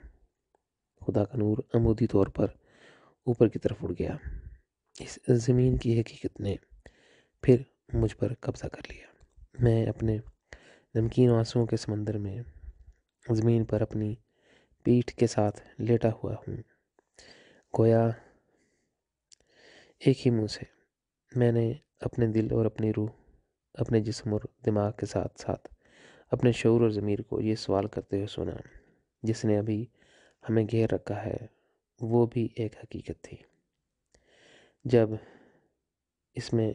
खुदा का नूर अमूदी तौर पर ऊपर की तरफ उड़ गया इस ज़मीन की हकीकत ने फिर मुझ पर कब्ज़ा कर लिया मैं अपने नमकीन आंसुओं के समंदर में ज़मीन पर अपनी पीठ के साथ लेटा हुआ हूँ गोया एक ही मुँह से मैंने अपने दिल और अपनी रूह अपने जिसम और दिमाग के साथ साथ अपने शौर और ज़मीर को ये सवाल करते हुए सुना जिसने अभी हमें घेर रखा है वो भी एक हकीकत थी जब इसमें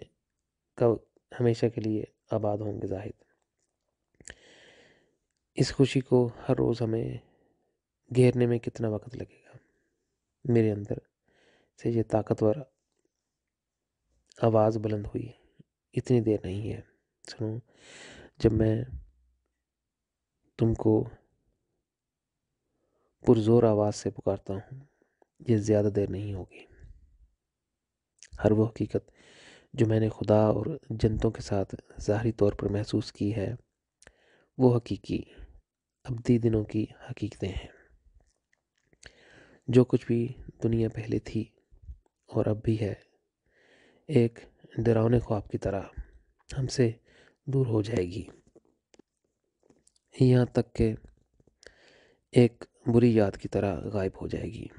कब हमेशा के लिए आबाद होंगे जाहिद इस खुशी को हर रोज़ हमें घेरने में कितना वक़्त लगेगा मेरे अंदर से ये ताकतवर आवाज़ बुलंद हुई इतनी देर नहीं है सुनो जब मैं तुमको पुरजोर आवाज़ से पुकारता हूँ ये ज़्यादा देर नहीं होगी हर वो हकीकत जो मैंने खुदा और जनतों के साथ ज़ाहरी तौर पर महसूस की है वो हकीकी अबदी दिनों की हकीकतें हैं जो कुछ भी दुनिया पहले थी और अब भी है एक डरावने ख्वाब की तरह हमसे दूर हो जाएगी यहाँ तक के एक बुरी याद की तरह गायब हो जाएगी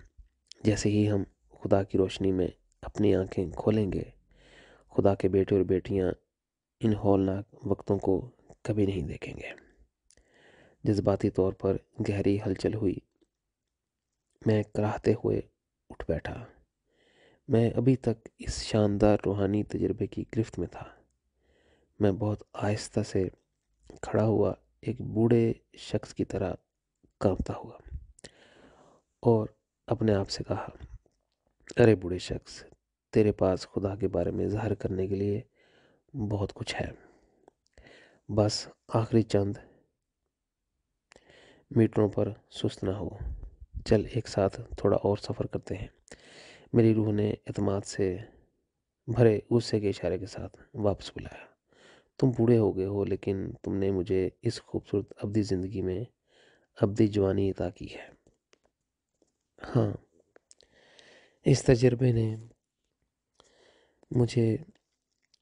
जैसे ही हम खुदा की रोशनी में अपनी आंखें खोलेंगे खुदा के बेटे और बेटियाँ इन होलनाक वक्तों को कभी नहीं देखेंगे जज्बाती तौर पर गहरी हलचल हुई मैं कराहते हुए उठ बैठा मैं अभी तक इस शानदार रूहानी तजर्बे की गिरफ्त में था मैं बहुत आहिस्ता से खड़ा हुआ एक बूढ़े शख्स की तरह कांपता हुआ और अपने आप से कहा अरे बूढ़े शख्स तेरे पास खुदा के बारे में जहर करने के लिए बहुत कुछ है बस आखिरी चंद मीटरों पर सुस्त ना हो चल एक साथ थोड़ा और सफ़र करते हैं मेरी रूह ने अतमाद से भरे गुस्से के इशारे के साथ वापस बुलाया तुम बूढ़े हो गए हो लेकिन तुमने मुझे इस खूबसूरत अवधि ज़िंदगी में अवधि जवानी अदा की है हाँ इस तजर्बे ने मुझे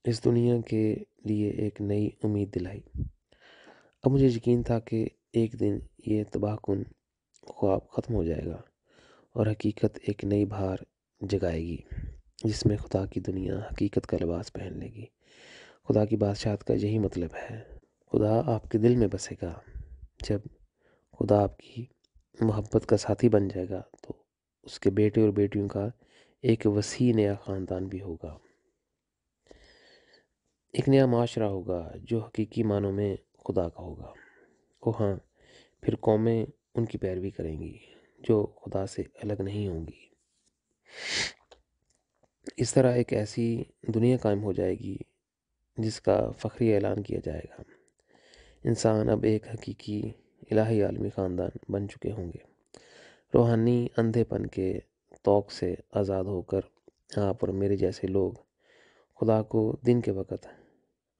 इस दुनिया के लिए एक नई उम्मीद दिलाई अब मुझे यकीन था कि एक दिन ये तबाहकुन ख्वाब ख़त्म हो जाएगा और हकीकत एक नई बहार जगाएगी जिसमें खुदा की दुनिया हकीकत का लिबास पहन लेगी खुदा की बादशाहत का यही मतलब है खुदा आपके दिल में बसेगा जब खुदा आपकी मोहब्बत का साथी बन जाएगा तो उसके बेटे और बेटियों का एक वसी नया ख़ानदान भी होगा एक नया माशरा होगा जो हकीकी मानों में खुदा का होगा ओ हाँ फिर कौमें उनकी पैरवी करेंगी जो खुदा से अलग नहीं होंगी इस तरह एक ऐसी दुनिया कायम हो जाएगी जिसका फ़खरी ऐलान किया जाएगा इंसान अब एक हकीकी इलाही आलमी ख़ानदान बन चुके होंगे रूहानी अंधेपन के तोक से आज़ाद होकर आप और मेरे जैसे लोग खुदा को दिन के वक़्त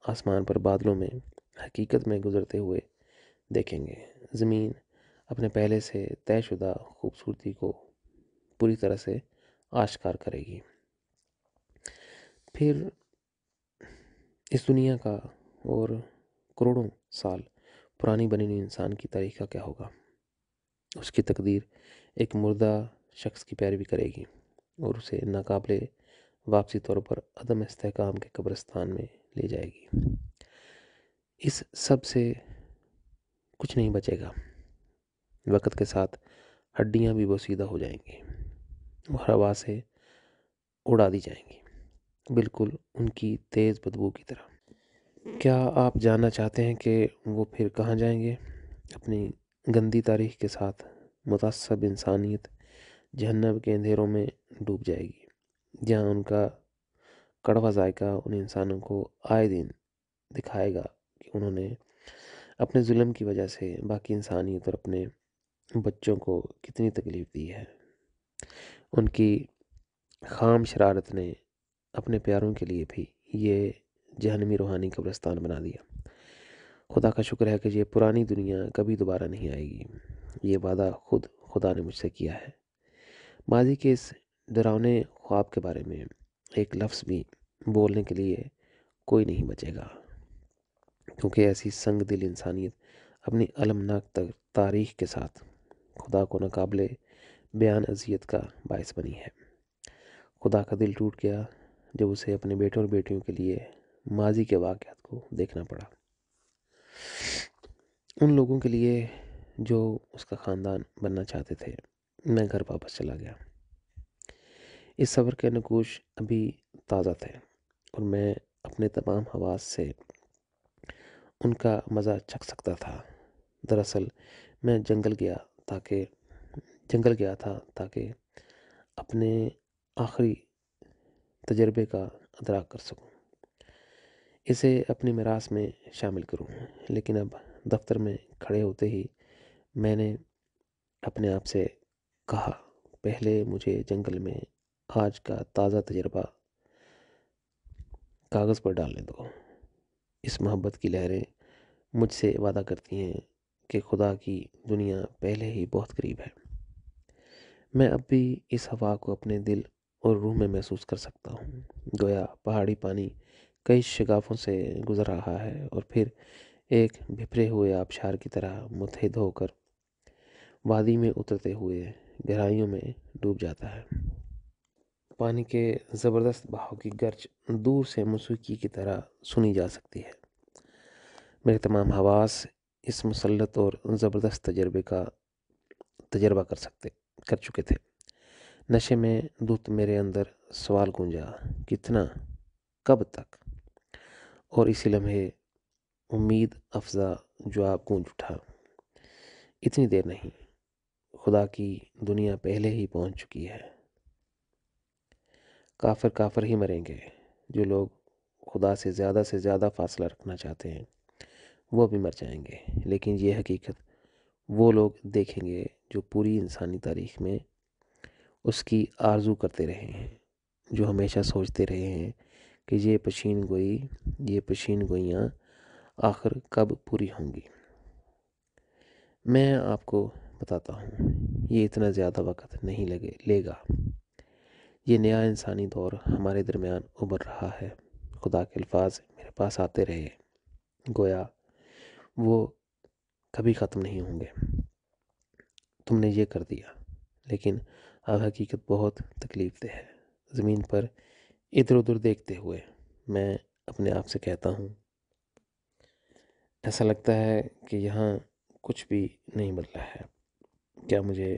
आसमान पर बादलों में हकीकत में गुज़रते हुए देखेंगे ज़मीन अपने पहले से तयशुदा खूबसूरती को पूरी तरह से आश्कार करेगी फिर इस दुनिया का और करोड़ों साल पुरानी बनी हुई इंसान की तारीख का क्या होगा उसकी तकदीर एक मुर्दा शख्स की पैरवी करेगी और उसे नाकाबले वापसी तौर पर अदम इसकाम के कब्रस्तान में ले जाएगी इस सब से कुछ नहीं बचेगा वक़्त के साथ हड्डियाँ भी सीधा हो जाएंगी और हवा से उड़ा दी जाएंगी बिल्कुल उनकी तेज़ बदबू की तरह क्या आप जानना चाहते हैं कि वो फिर कहाँ जाएंगे अपनी गंदी तारीख के साथ मुतासब इंसानियत जहन्नब के अंधेरों में डूब जाएगी जहाँ उनका कड़वा जायका उन इंसानों को आए दिन दिखाएगा कि उन्होंने अपने जुल्म की वजह से बाकी इंसानियत और अपने बच्चों को कितनी तकलीफ़ दी है उनकी खाम शरारत ने अपने प्यारों के लिए भी ये जहनमी रूहानी कब्रस्तान बना दिया खुदा का शुक्र है कि ये पुरानी दुनिया कभी दोबारा नहीं आएगी ये वादा खुद खुदा ने मुझसे किया है माजी के इस डरावने ख्वाब के बारे में एक लफ्ज़ भी बोलने के लिए कोई नहीं बचेगा क्योंकि ऐसी संग दिल इंसानियत अपनी अलमनाक तक तारीख के साथ खुदा को नाकबले बयान अजियत का बायस बनी है खुदा का दिल टूट गया जब उसे अपने बेटों और बेटियों के लिए माजी के वाक़ को देखना पड़ा उन लोगों के लिए जो उसका ख़ानदान बनना चाहते थे मैं घर वापस चला गया इस सबर के नकोश अभी ताज़ा थे और मैं अपने तमाम हवास से उनका मज़ा चख सकता था दरअसल मैं जंगल गया ताकि जंगल गया था ताकि अपने आखिरी तजर्बे का अदराक कर सकूं इसे अपनी मिरास में शामिल करूं लेकिन अब दफ्तर में खड़े होते ही मैंने अपने आप से कहा पहले मुझे जंगल में आज का ताज़ा तजर्बा कागज़ पर डालने दो इस मोहब्बत की लहरें मुझसे वादा करती हैं कि खुदा की दुनिया पहले ही बहुत करीब है मैं अब भी इस हवा को अपने दिल और रूह में महसूस कर सकता हूँ गोया पहाड़ी पानी कई शगाफों से गुज़र रहा है और फिर एक बिफरे हुए आबशार की तरह मुतहद होकर वादी में उतरते हुए गहराइयों में डूब जाता है पानी के ज़बरदस्त बहाव की गर्ज दूर से मौसीकी की तरह सुनी जा सकती है मेरे तमाम हवास इस मुसलत और ज़बरदस्त तजर्बे का तजर्बा कर सकते कर चुके थे नशे में दूत मेरे अंदर सवाल गूंजा कितना कब तक और इसी लम्हे उम्मीद अफजा जवाब गूंज उठा इतनी देर नहीं खुदा की दुनिया पहले ही पहुंच चुकी है काफ़र काफिर ही मरेंगे जो लोग खुदा से ज़्यादा से ज़्यादा फासला रखना चाहते हैं वो भी मर जाएंगे लेकिन ये हकीकत वो लोग देखेंगे जो पूरी इंसानी तारीख में उसकी आरजू करते रहे हैं जो हमेशा सोचते रहे हैं कि ये पशीन गोई ये पशीन गोइयाँ आखिर कब पूरी होंगी मैं आपको बताता हूँ ये इतना ज़्यादा वक्त नहीं लगे लेगा ये नया इंसानी दौर हमारे दरमियान उभर रहा है खुदा के अल्फाज मेरे पास आते रहे गोया वो कभी ख़त्म नहीं होंगे तुमने ये कर दिया लेकिन अब हकीकत बहुत तकलीफ दे है ज़मीन पर इधर उधर देखते हुए मैं अपने आप से कहता हूँ ऐसा लगता है कि यहाँ कुछ भी नहीं बदला है क्या मुझे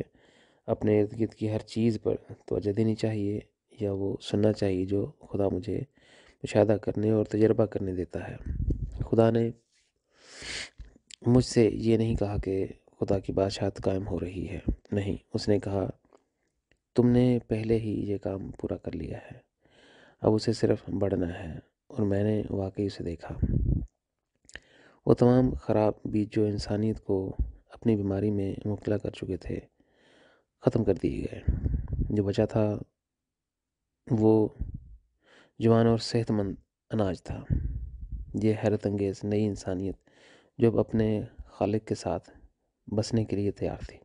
अपने इर्द गिर्द की हर चीज़ पर तोजह देनी चाहिए या वो सुनना चाहिए जो खुदा मुझे मुशाह करने और तजर्बा करने देता है खुदा ने मुझसे ये नहीं कहा कि खुदा की बादशाहत कायम हो रही है नहीं उसने कहा तुमने पहले ही ये काम पूरा कर लिया है अब उसे सिर्फ बढ़ना है और मैंने वाकई उसे देखा वो तमाम ख़राब बीज जो इंसानियत को अपनी बीमारी में मुबला कर चुके थे ख़त्म कर दिए गए जो बचा था वो जवान और सेहतमंद अनाज था ये हैरत अंगेज़ नई इंसानियत जो अब अपने खालिक के साथ बसने के लिए तैयार थी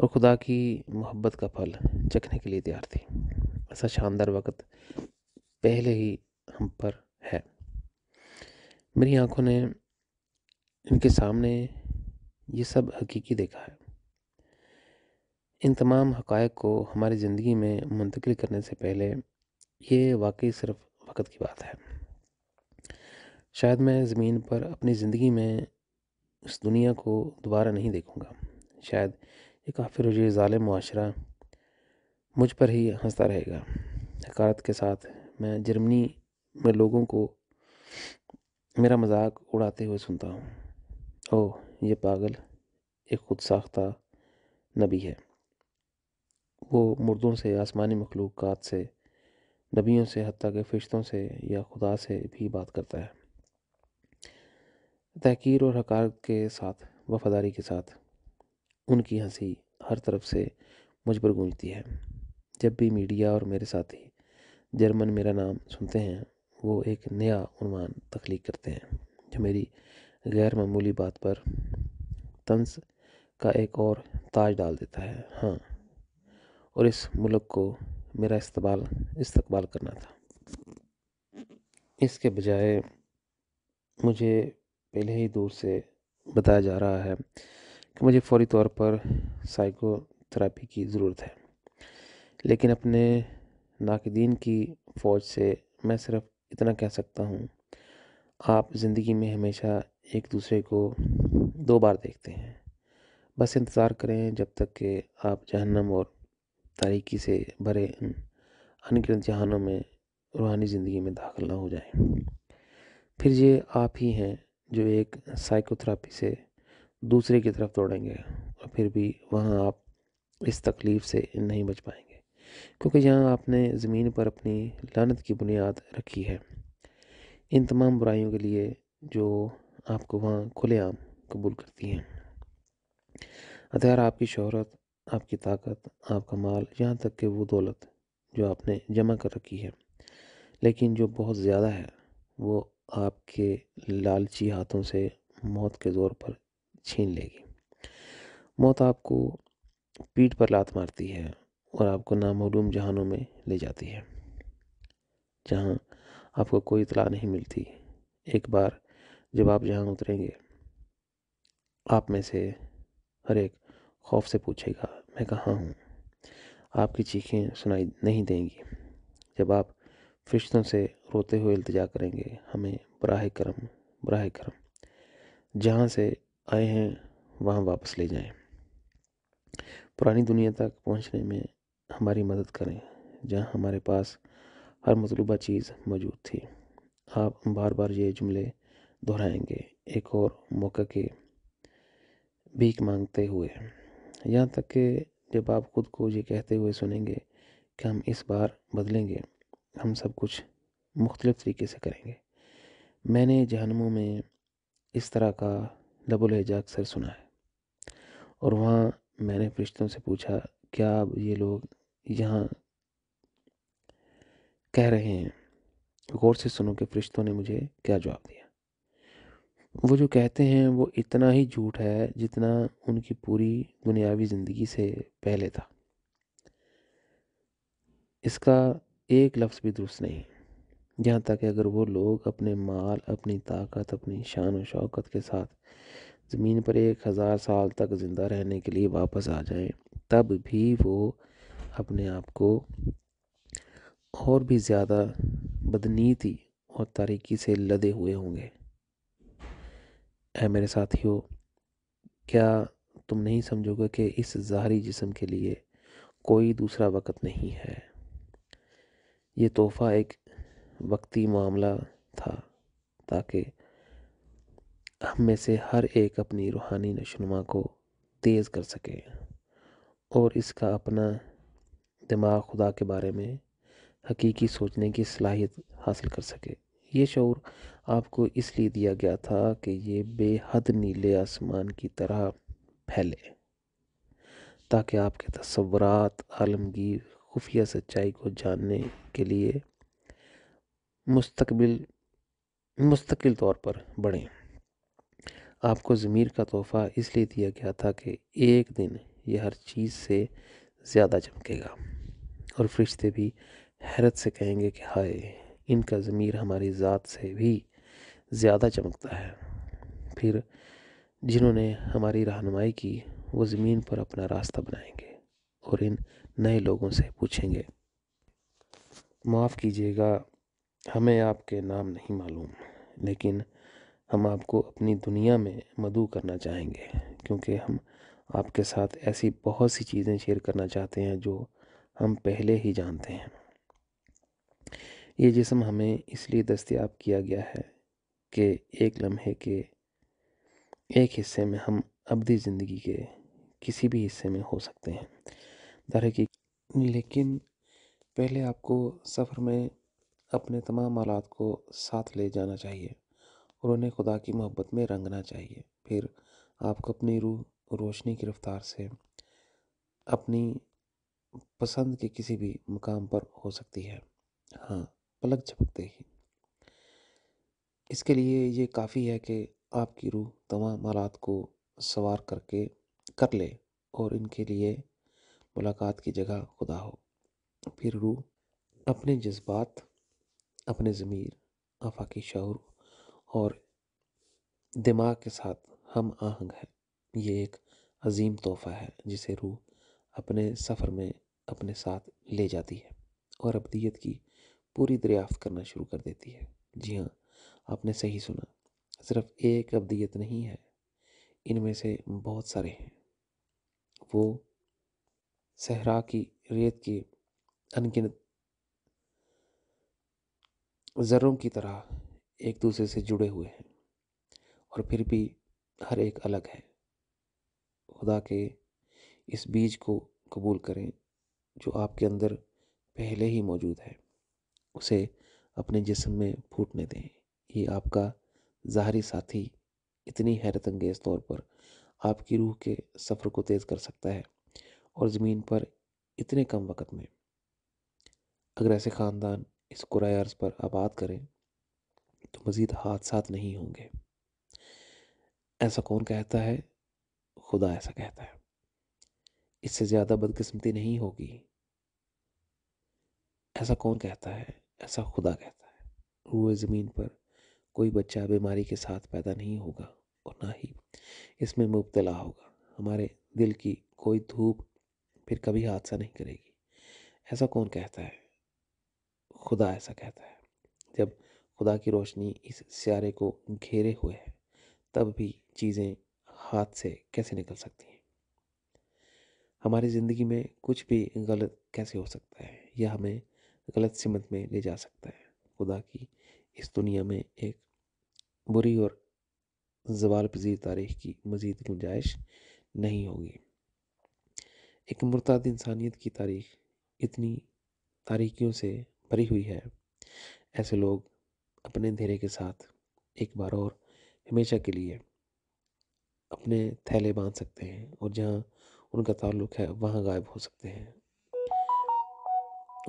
और खुदा की मोहब्बत का फल चखने के लिए तैयार थी ऐसा शानदार वक्त पहले ही हम पर है मेरी आंखों ने इनके सामने ये सब हकीकी देखा है इन तमाम हक़ाइक़ को हमारी ज़िंदगी में मुंतकिल करने से पहले ये वाकई सिर्फ़ वक्त की बात है शायद मैं ज़मीन पर अपनी ज़िंदगी में इस दुनिया को दोबारा नहीं देखूँगा शायद ये काफ़ी रुझे ज़ाल माशरा मुझ पर ही हंसता रहेगा हकारत के साथ मैं जर्मनी में लोगों को मेरा मजाक उड़ाते हुए सुनता हूँ ओह ये पागल एक खुद साख्ता नबी है वो मुर्दों से आसमानी मखलूक़ात से नबियों से हती के फ़रिश्तों से या खुदा से भी बात करता है तहकीर और हकार के साथ वफादारी के साथ उनकी हंसी हर तरफ से मुझ पर गूंजती है जब भी मीडिया और मेरे साथी जर्मन मेरा नाम सुनते हैं वो एक नया उनवान तख्लीक करते हैं जो मेरी गैर मामूली बात पर तंज का एक और ताज डाल देता है हाँ और इस मुल्क को मेरा इस्तबाल इस्तकबाल करना था इसके बजाय मुझे पहले ही दूर से बताया जा रहा है कि मुझे फौरी तौर पर साइकोथेरापी की ज़रूरत है लेकिन अपने नाकदीन की फ़ौज से मैं सिर्फ इतना कह सकता हूँ आप ज़िंदगी में हमेशा एक दूसरे को दो बार देखते हैं बस इंतज़ार करें जब तक कि आप जहन्नम और तारीकी से भरे अनगिनत जहानों में रूहानी ज़िंदगी में दाखिल ना हो जाए फिर ये आप ही हैं जो एक साइकोथेरापी से दूसरे की तरफ दौड़ेंगे और फिर भी वहाँ आप इस तकलीफ़ से नहीं बच पाएंगे क्योंकि यहाँ आपने ज़मीन पर अपनी लानत की बुनियाद रखी है इन तमाम बुराइयों के लिए जो आपको वहाँ खुलेआम कबूल करती हैं अतः आपकी शहरत आपकी ताकत आपका माल यहाँ तक कि वो दौलत जो आपने जमा कर रखी है लेकिन जो बहुत ज़्यादा है वो आपके लालची हाथों से मौत के ज़ोर पर छीन लेगी मौत आपको पीठ पर लात मारती है और आपको नामूम जहानों में ले जाती है जहाँ आपको कोई इतला नहीं मिलती एक बार जब आप जहाँ उतरेंगे आप में से हर एक खौफ से पूछेगा मैं कहाँ हूँ आपकी चीखें सुनाई नहीं देंगी जब आप फरिश्तों से रोते हुए अल्तजा करेंगे हमें बराह करम बराह करम जहाँ से आए हैं वहाँ वापस ले जाएं पुरानी दुनिया तक पहुँचने में हमारी मदद करें जहाँ हमारे पास हर मतलूबा चीज़ मौजूद थी आप बार बार ये जुमले दोहराएंगे एक और मौके के भीख मांगते हुए यहाँ तक कि जब आप खुद को ये कहते हुए सुनेंगे कि हम इस बार बदलेंगे हम सब कुछ मुख्तलिफ तरीके से करेंगे मैंने जहनमों में इस तरह का लबो लहजा अक्सर सुना है और वहाँ मैंने फरिश्तों से पूछा क्या अब ये लोग यहाँ कह रहे हैं गौर से सुनो कि फरिश्तों ने मुझे क्या जवाब दिया वो जो कहते हैं वो इतना ही झूठ है जितना उनकी पूरी दुनियावी ज़िंदगी से पहले था इसका एक लफ्ज़ भी दुरुस्त नहीं है यहाँ तक अगर वो लोग अपने माल अपनी ताकत अपनी शान और शौकत के साथ ज़मीन पर एक हज़ार साल तक ज़िंदा रहने के लिए वापस आ जाएं तब भी वो अपने आप को और भी ज़्यादा बदनीति और तारीकी से लदे हुए होंगे है मेरे साथियों क्या तुम नहीं समझोगे कि इस ज़ाहरी जिसम के लिए कोई दूसरा वक़्त नहीं है ये तोहफ़ा एक वक्ती मामला था ताकि हम में से हर एक अपनी रूहानी नशनुमा को तेज़ कर सके और इसका अपना दिमाग खुदा के बारे में हकीकी सोचने की सलाहियत हासिल कर सके ये शौर आपको इसलिए दिया गया था कि ये बेहद नीले आसमान की तरह फैले ताकि आपके तस्वरत आलमगीर खुफिया सच्चाई को जानने के लिए मुस्तकबिल मुस्तकिल तौर पर बढ़ें आपको ज़मीर का तोहफ़ा इसलिए दिया गया था कि एक दिन यह हर चीज़ से ज़्यादा चमकेगा और फरिश्ते भी हैरत से कहेंगे कि हाय इनका ज़मीर हमारी ज़ात से भी ज़्यादा चमकता है फिर जिन्होंने हमारी रहनुमाई की वो ज़मीन पर अपना रास्ता बनाएंगे और इन नए लोगों से पूछेंगे माफ़ कीजिएगा हमें आपके नाम नहीं मालूम लेकिन हम आपको अपनी दुनिया में मधु करना चाहेंगे क्योंकि हम आपके साथ ऐसी बहुत सी चीज़ें शेयर करना चाहते हैं जो हम पहले ही जानते हैं ये जिसम हमें इसलिए दस्तियाब किया गया है के एक लम्हे के एक हिस्से में हम अबदी ज़िंदगी के किसी भी हिस्से में हो सकते हैं तहरीकी लेकिन पहले आपको सफ़र में अपने तमाम आलात को साथ ले जाना चाहिए और उन्हें खुदा की मोहब्बत में रंगना चाहिए फिर आपको अपनी रूह रोशनी की रफ़्तार से अपनी पसंद के किसी भी मुकाम पर हो सकती है हाँ पलक झपकते ही इसके लिए ये काफ़ी है कि आपकी रूह तमाम हालात को सवार करके कर ले और इनके लिए मुलाकात की जगह खुदा हो फिर रूह अपने जज्बात अपने ज़मीर आफाकी शौर और दिमाग के साथ हम आहंग है ये एक अजीम तोहफ़ा है जिसे रूह अपने सफ़र में अपने साथ ले जाती है और अबदीत की पूरी दरियाफ्त करना शुरू कर देती है जी हाँ आपने सही सुना सिर्फ एक अब्दियत नहीं है इनमें से बहुत सारे हैं वो सहरा की रेत के अनगिनत जरों की तरह एक दूसरे से जुड़े हुए हैं और फिर भी हर एक अलग है खुदा के इस बीज को कबूल करें जो आपके अंदर पहले ही मौजूद है उसे अपने जिस्म में फूटने दें ये आपका ज़ाहरी साथी इतनी हैरत अंगेज़ तौर पर आपकी रूह के सफ़र को तेज़ कर सकता है और ज़मीन पर इतने कम वक्त में अगर ऐसे ख़ानदान इस कुराए अर्ज़ पर आबाद करें तो मज़ीद हादसा नहीं होंगे ऐसा कौन कहता है खुदा ऐसा कहता है इससे ज़्यादा बदकिस्मती नहीं होगी ऐसा कौन कहता है ऐसा खुदा कहता है रूह ज़मीन पर कोई बच्चा बीमारी के साथ पैदा नहीं होगा और ना ही इसमें मुबतला होगा हमारे दिल की कोई धूप फिर कभी हादसा नहीं करेगी ऐसा कौन कहता है खुदा ऐसा कहता है जब खुदा की रोशनी इस स्यारे को घेरे हुए है तब भी चीज़ें हाथ से कैसे निकल सकती हैं हमारी ज़िंदगी में कुछ भी गलत कैसे हो सकता है यह हमें गलत सिमत में ले जा सकता है खुदा की इस दुनिया में एक बुरी और जवाल पजीर तारीख की मज़ीद गुंजाइश नहीं होगी एक मुर्ताद इंसानियत की तारीख इतनी तारीखियों से भरी हुई है ऐसे लोग अपने धैर्य के साथ एक बार और हमेशा के लिए अपने थैले बांध सकते हैं और जहाँ उनका ताल्लुक है वहाँ गायब हो सकते हैं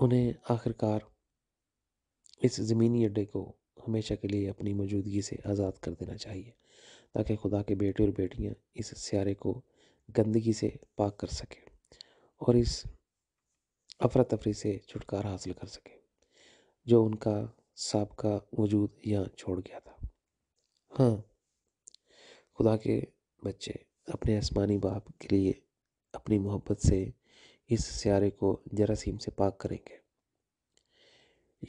उन्हें आखिरकार इस ज़मीनी अड्डे को हमेशा के लिए अपनी मौजूदगी से आज़ाद कर देना चाहिए ताकि खुदा के बेटे और बेटियां इस स्यारे को गंदगी से पाक कर सकें और इस अफरा तफरी से छुटकारा हासिल कर सकें जो उनका सबका वजूद यहाँ छोड़ गया था हाँ खुदा के बच्चे अपने आसमानी बाप के लिए अपनी मोहब्बत से इस स्यारे को जरासीम से पाक करेंगे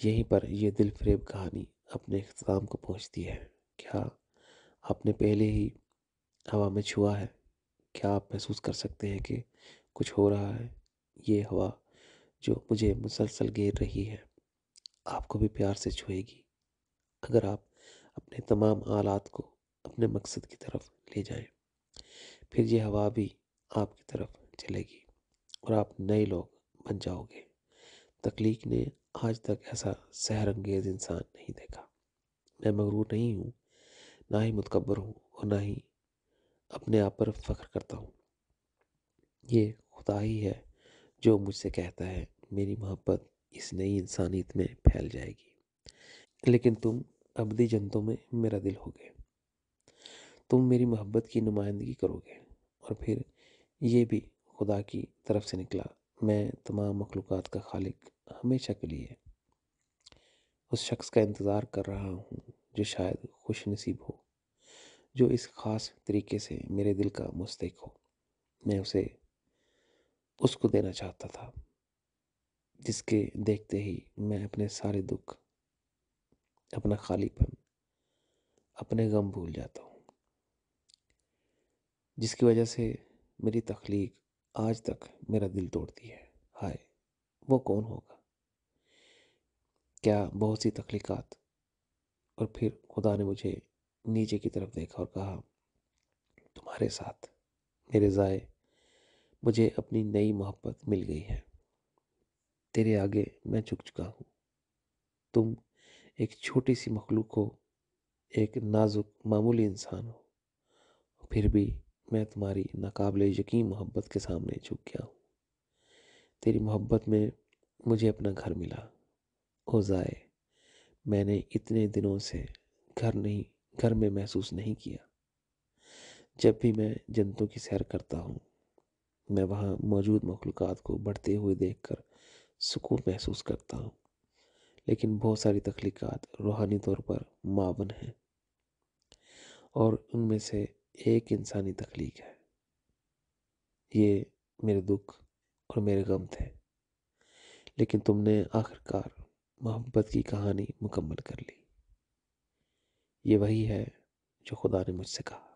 यहीं पर यह दिल फरेब कहानी अपने अख्ताम को पहुंचती है क्या आपने पहले ही हवा में छुआ है क्या आप महसूस कर सकते हैं कि कुछ हो रहा है ये हवा जो मुझे मुसलसल घेर रही है आपको भी प्यार से छुएगी अगर आप अपने तमाम आलात को अपने मकसद की तरफ ले जाएं फिर ये हवा भी आपकी तरफ चलेगी और आप नए लोग बन जाओगे तख्लीक ने आज तक ऐसा सहरंगेज इंसान नहीं देखा मैं मगरूर नहीं हूँ ना ही मुतकबर हूँ और ना ही अपने आप पर फ़ख्र करता हूँ ये खुदा ही है जो मुझसे कहता है मेरी मोहब्बत इस नई इंसानियत में फैल जाएगी लेकिन तुम अबदी जनतों में मेरा दिल हो गए तुम मेरी मोहब्बत की नुमाइंदगी करोगे और फिर ये भी खुदा की तरफ से निकला मैं तमाम मखलूक का खालिक हमेशा के लिए उस शख्स का इंतज़ार कर रहा हूँ जो शायद खुश नसीब हो जो इस ख़ास तरीके से मेरे दिल का मुस्तक हो मैं उसे उसको देना चाहता था जिसके देखते ही मैं अपने सारे दुख अपना खालीपन अपने गम भूल जाता हूँ जिसकी वजह से मेरी तख्लीक आज तक मेरा दिल तोड़ती है हाय वो कौन होगा क्या बहुत सी तख्लीकत और फिर खुदा ने मुझे नीचे की तरफ देखा और कहा तुम्हारे साथ मेरे ज़ाए मुझे अपनी नई मोहब्बत मिल गई है तेरे आगे मैं झुक चुका हूँ तुम एक छोटी सी मखलूक हो एक नाजुक मामूली इंसान हो फिर भी मैं तुम्हारी नाकबले यकीन मोहब्बत के सामने झुक गया हूँ तेरी मोहब्बत में मुझे अपना घर मिला हो ज़ाए मैंने इतने दिनों से घर नहीं घर में महसूस नहीं किया जब भी मैं जंतों की सैर करता हूँ मैं वहाँ मौजूद मखलूक को बढ़ते हुए देख कर सुकून महसूस करता हूँ लेकिन बहुत सारी तख्लीक़ात रूहानी तौर पर मावन हैं और उनमें से एक इंसानी तख्लीक है ये मेरे दुख और मेरे गम थे लेकिन तुमने आखिरकार मोहब्बत की कहानी मुकम्मल कर ली ये वही है जो खुदा ने मुझसे कहा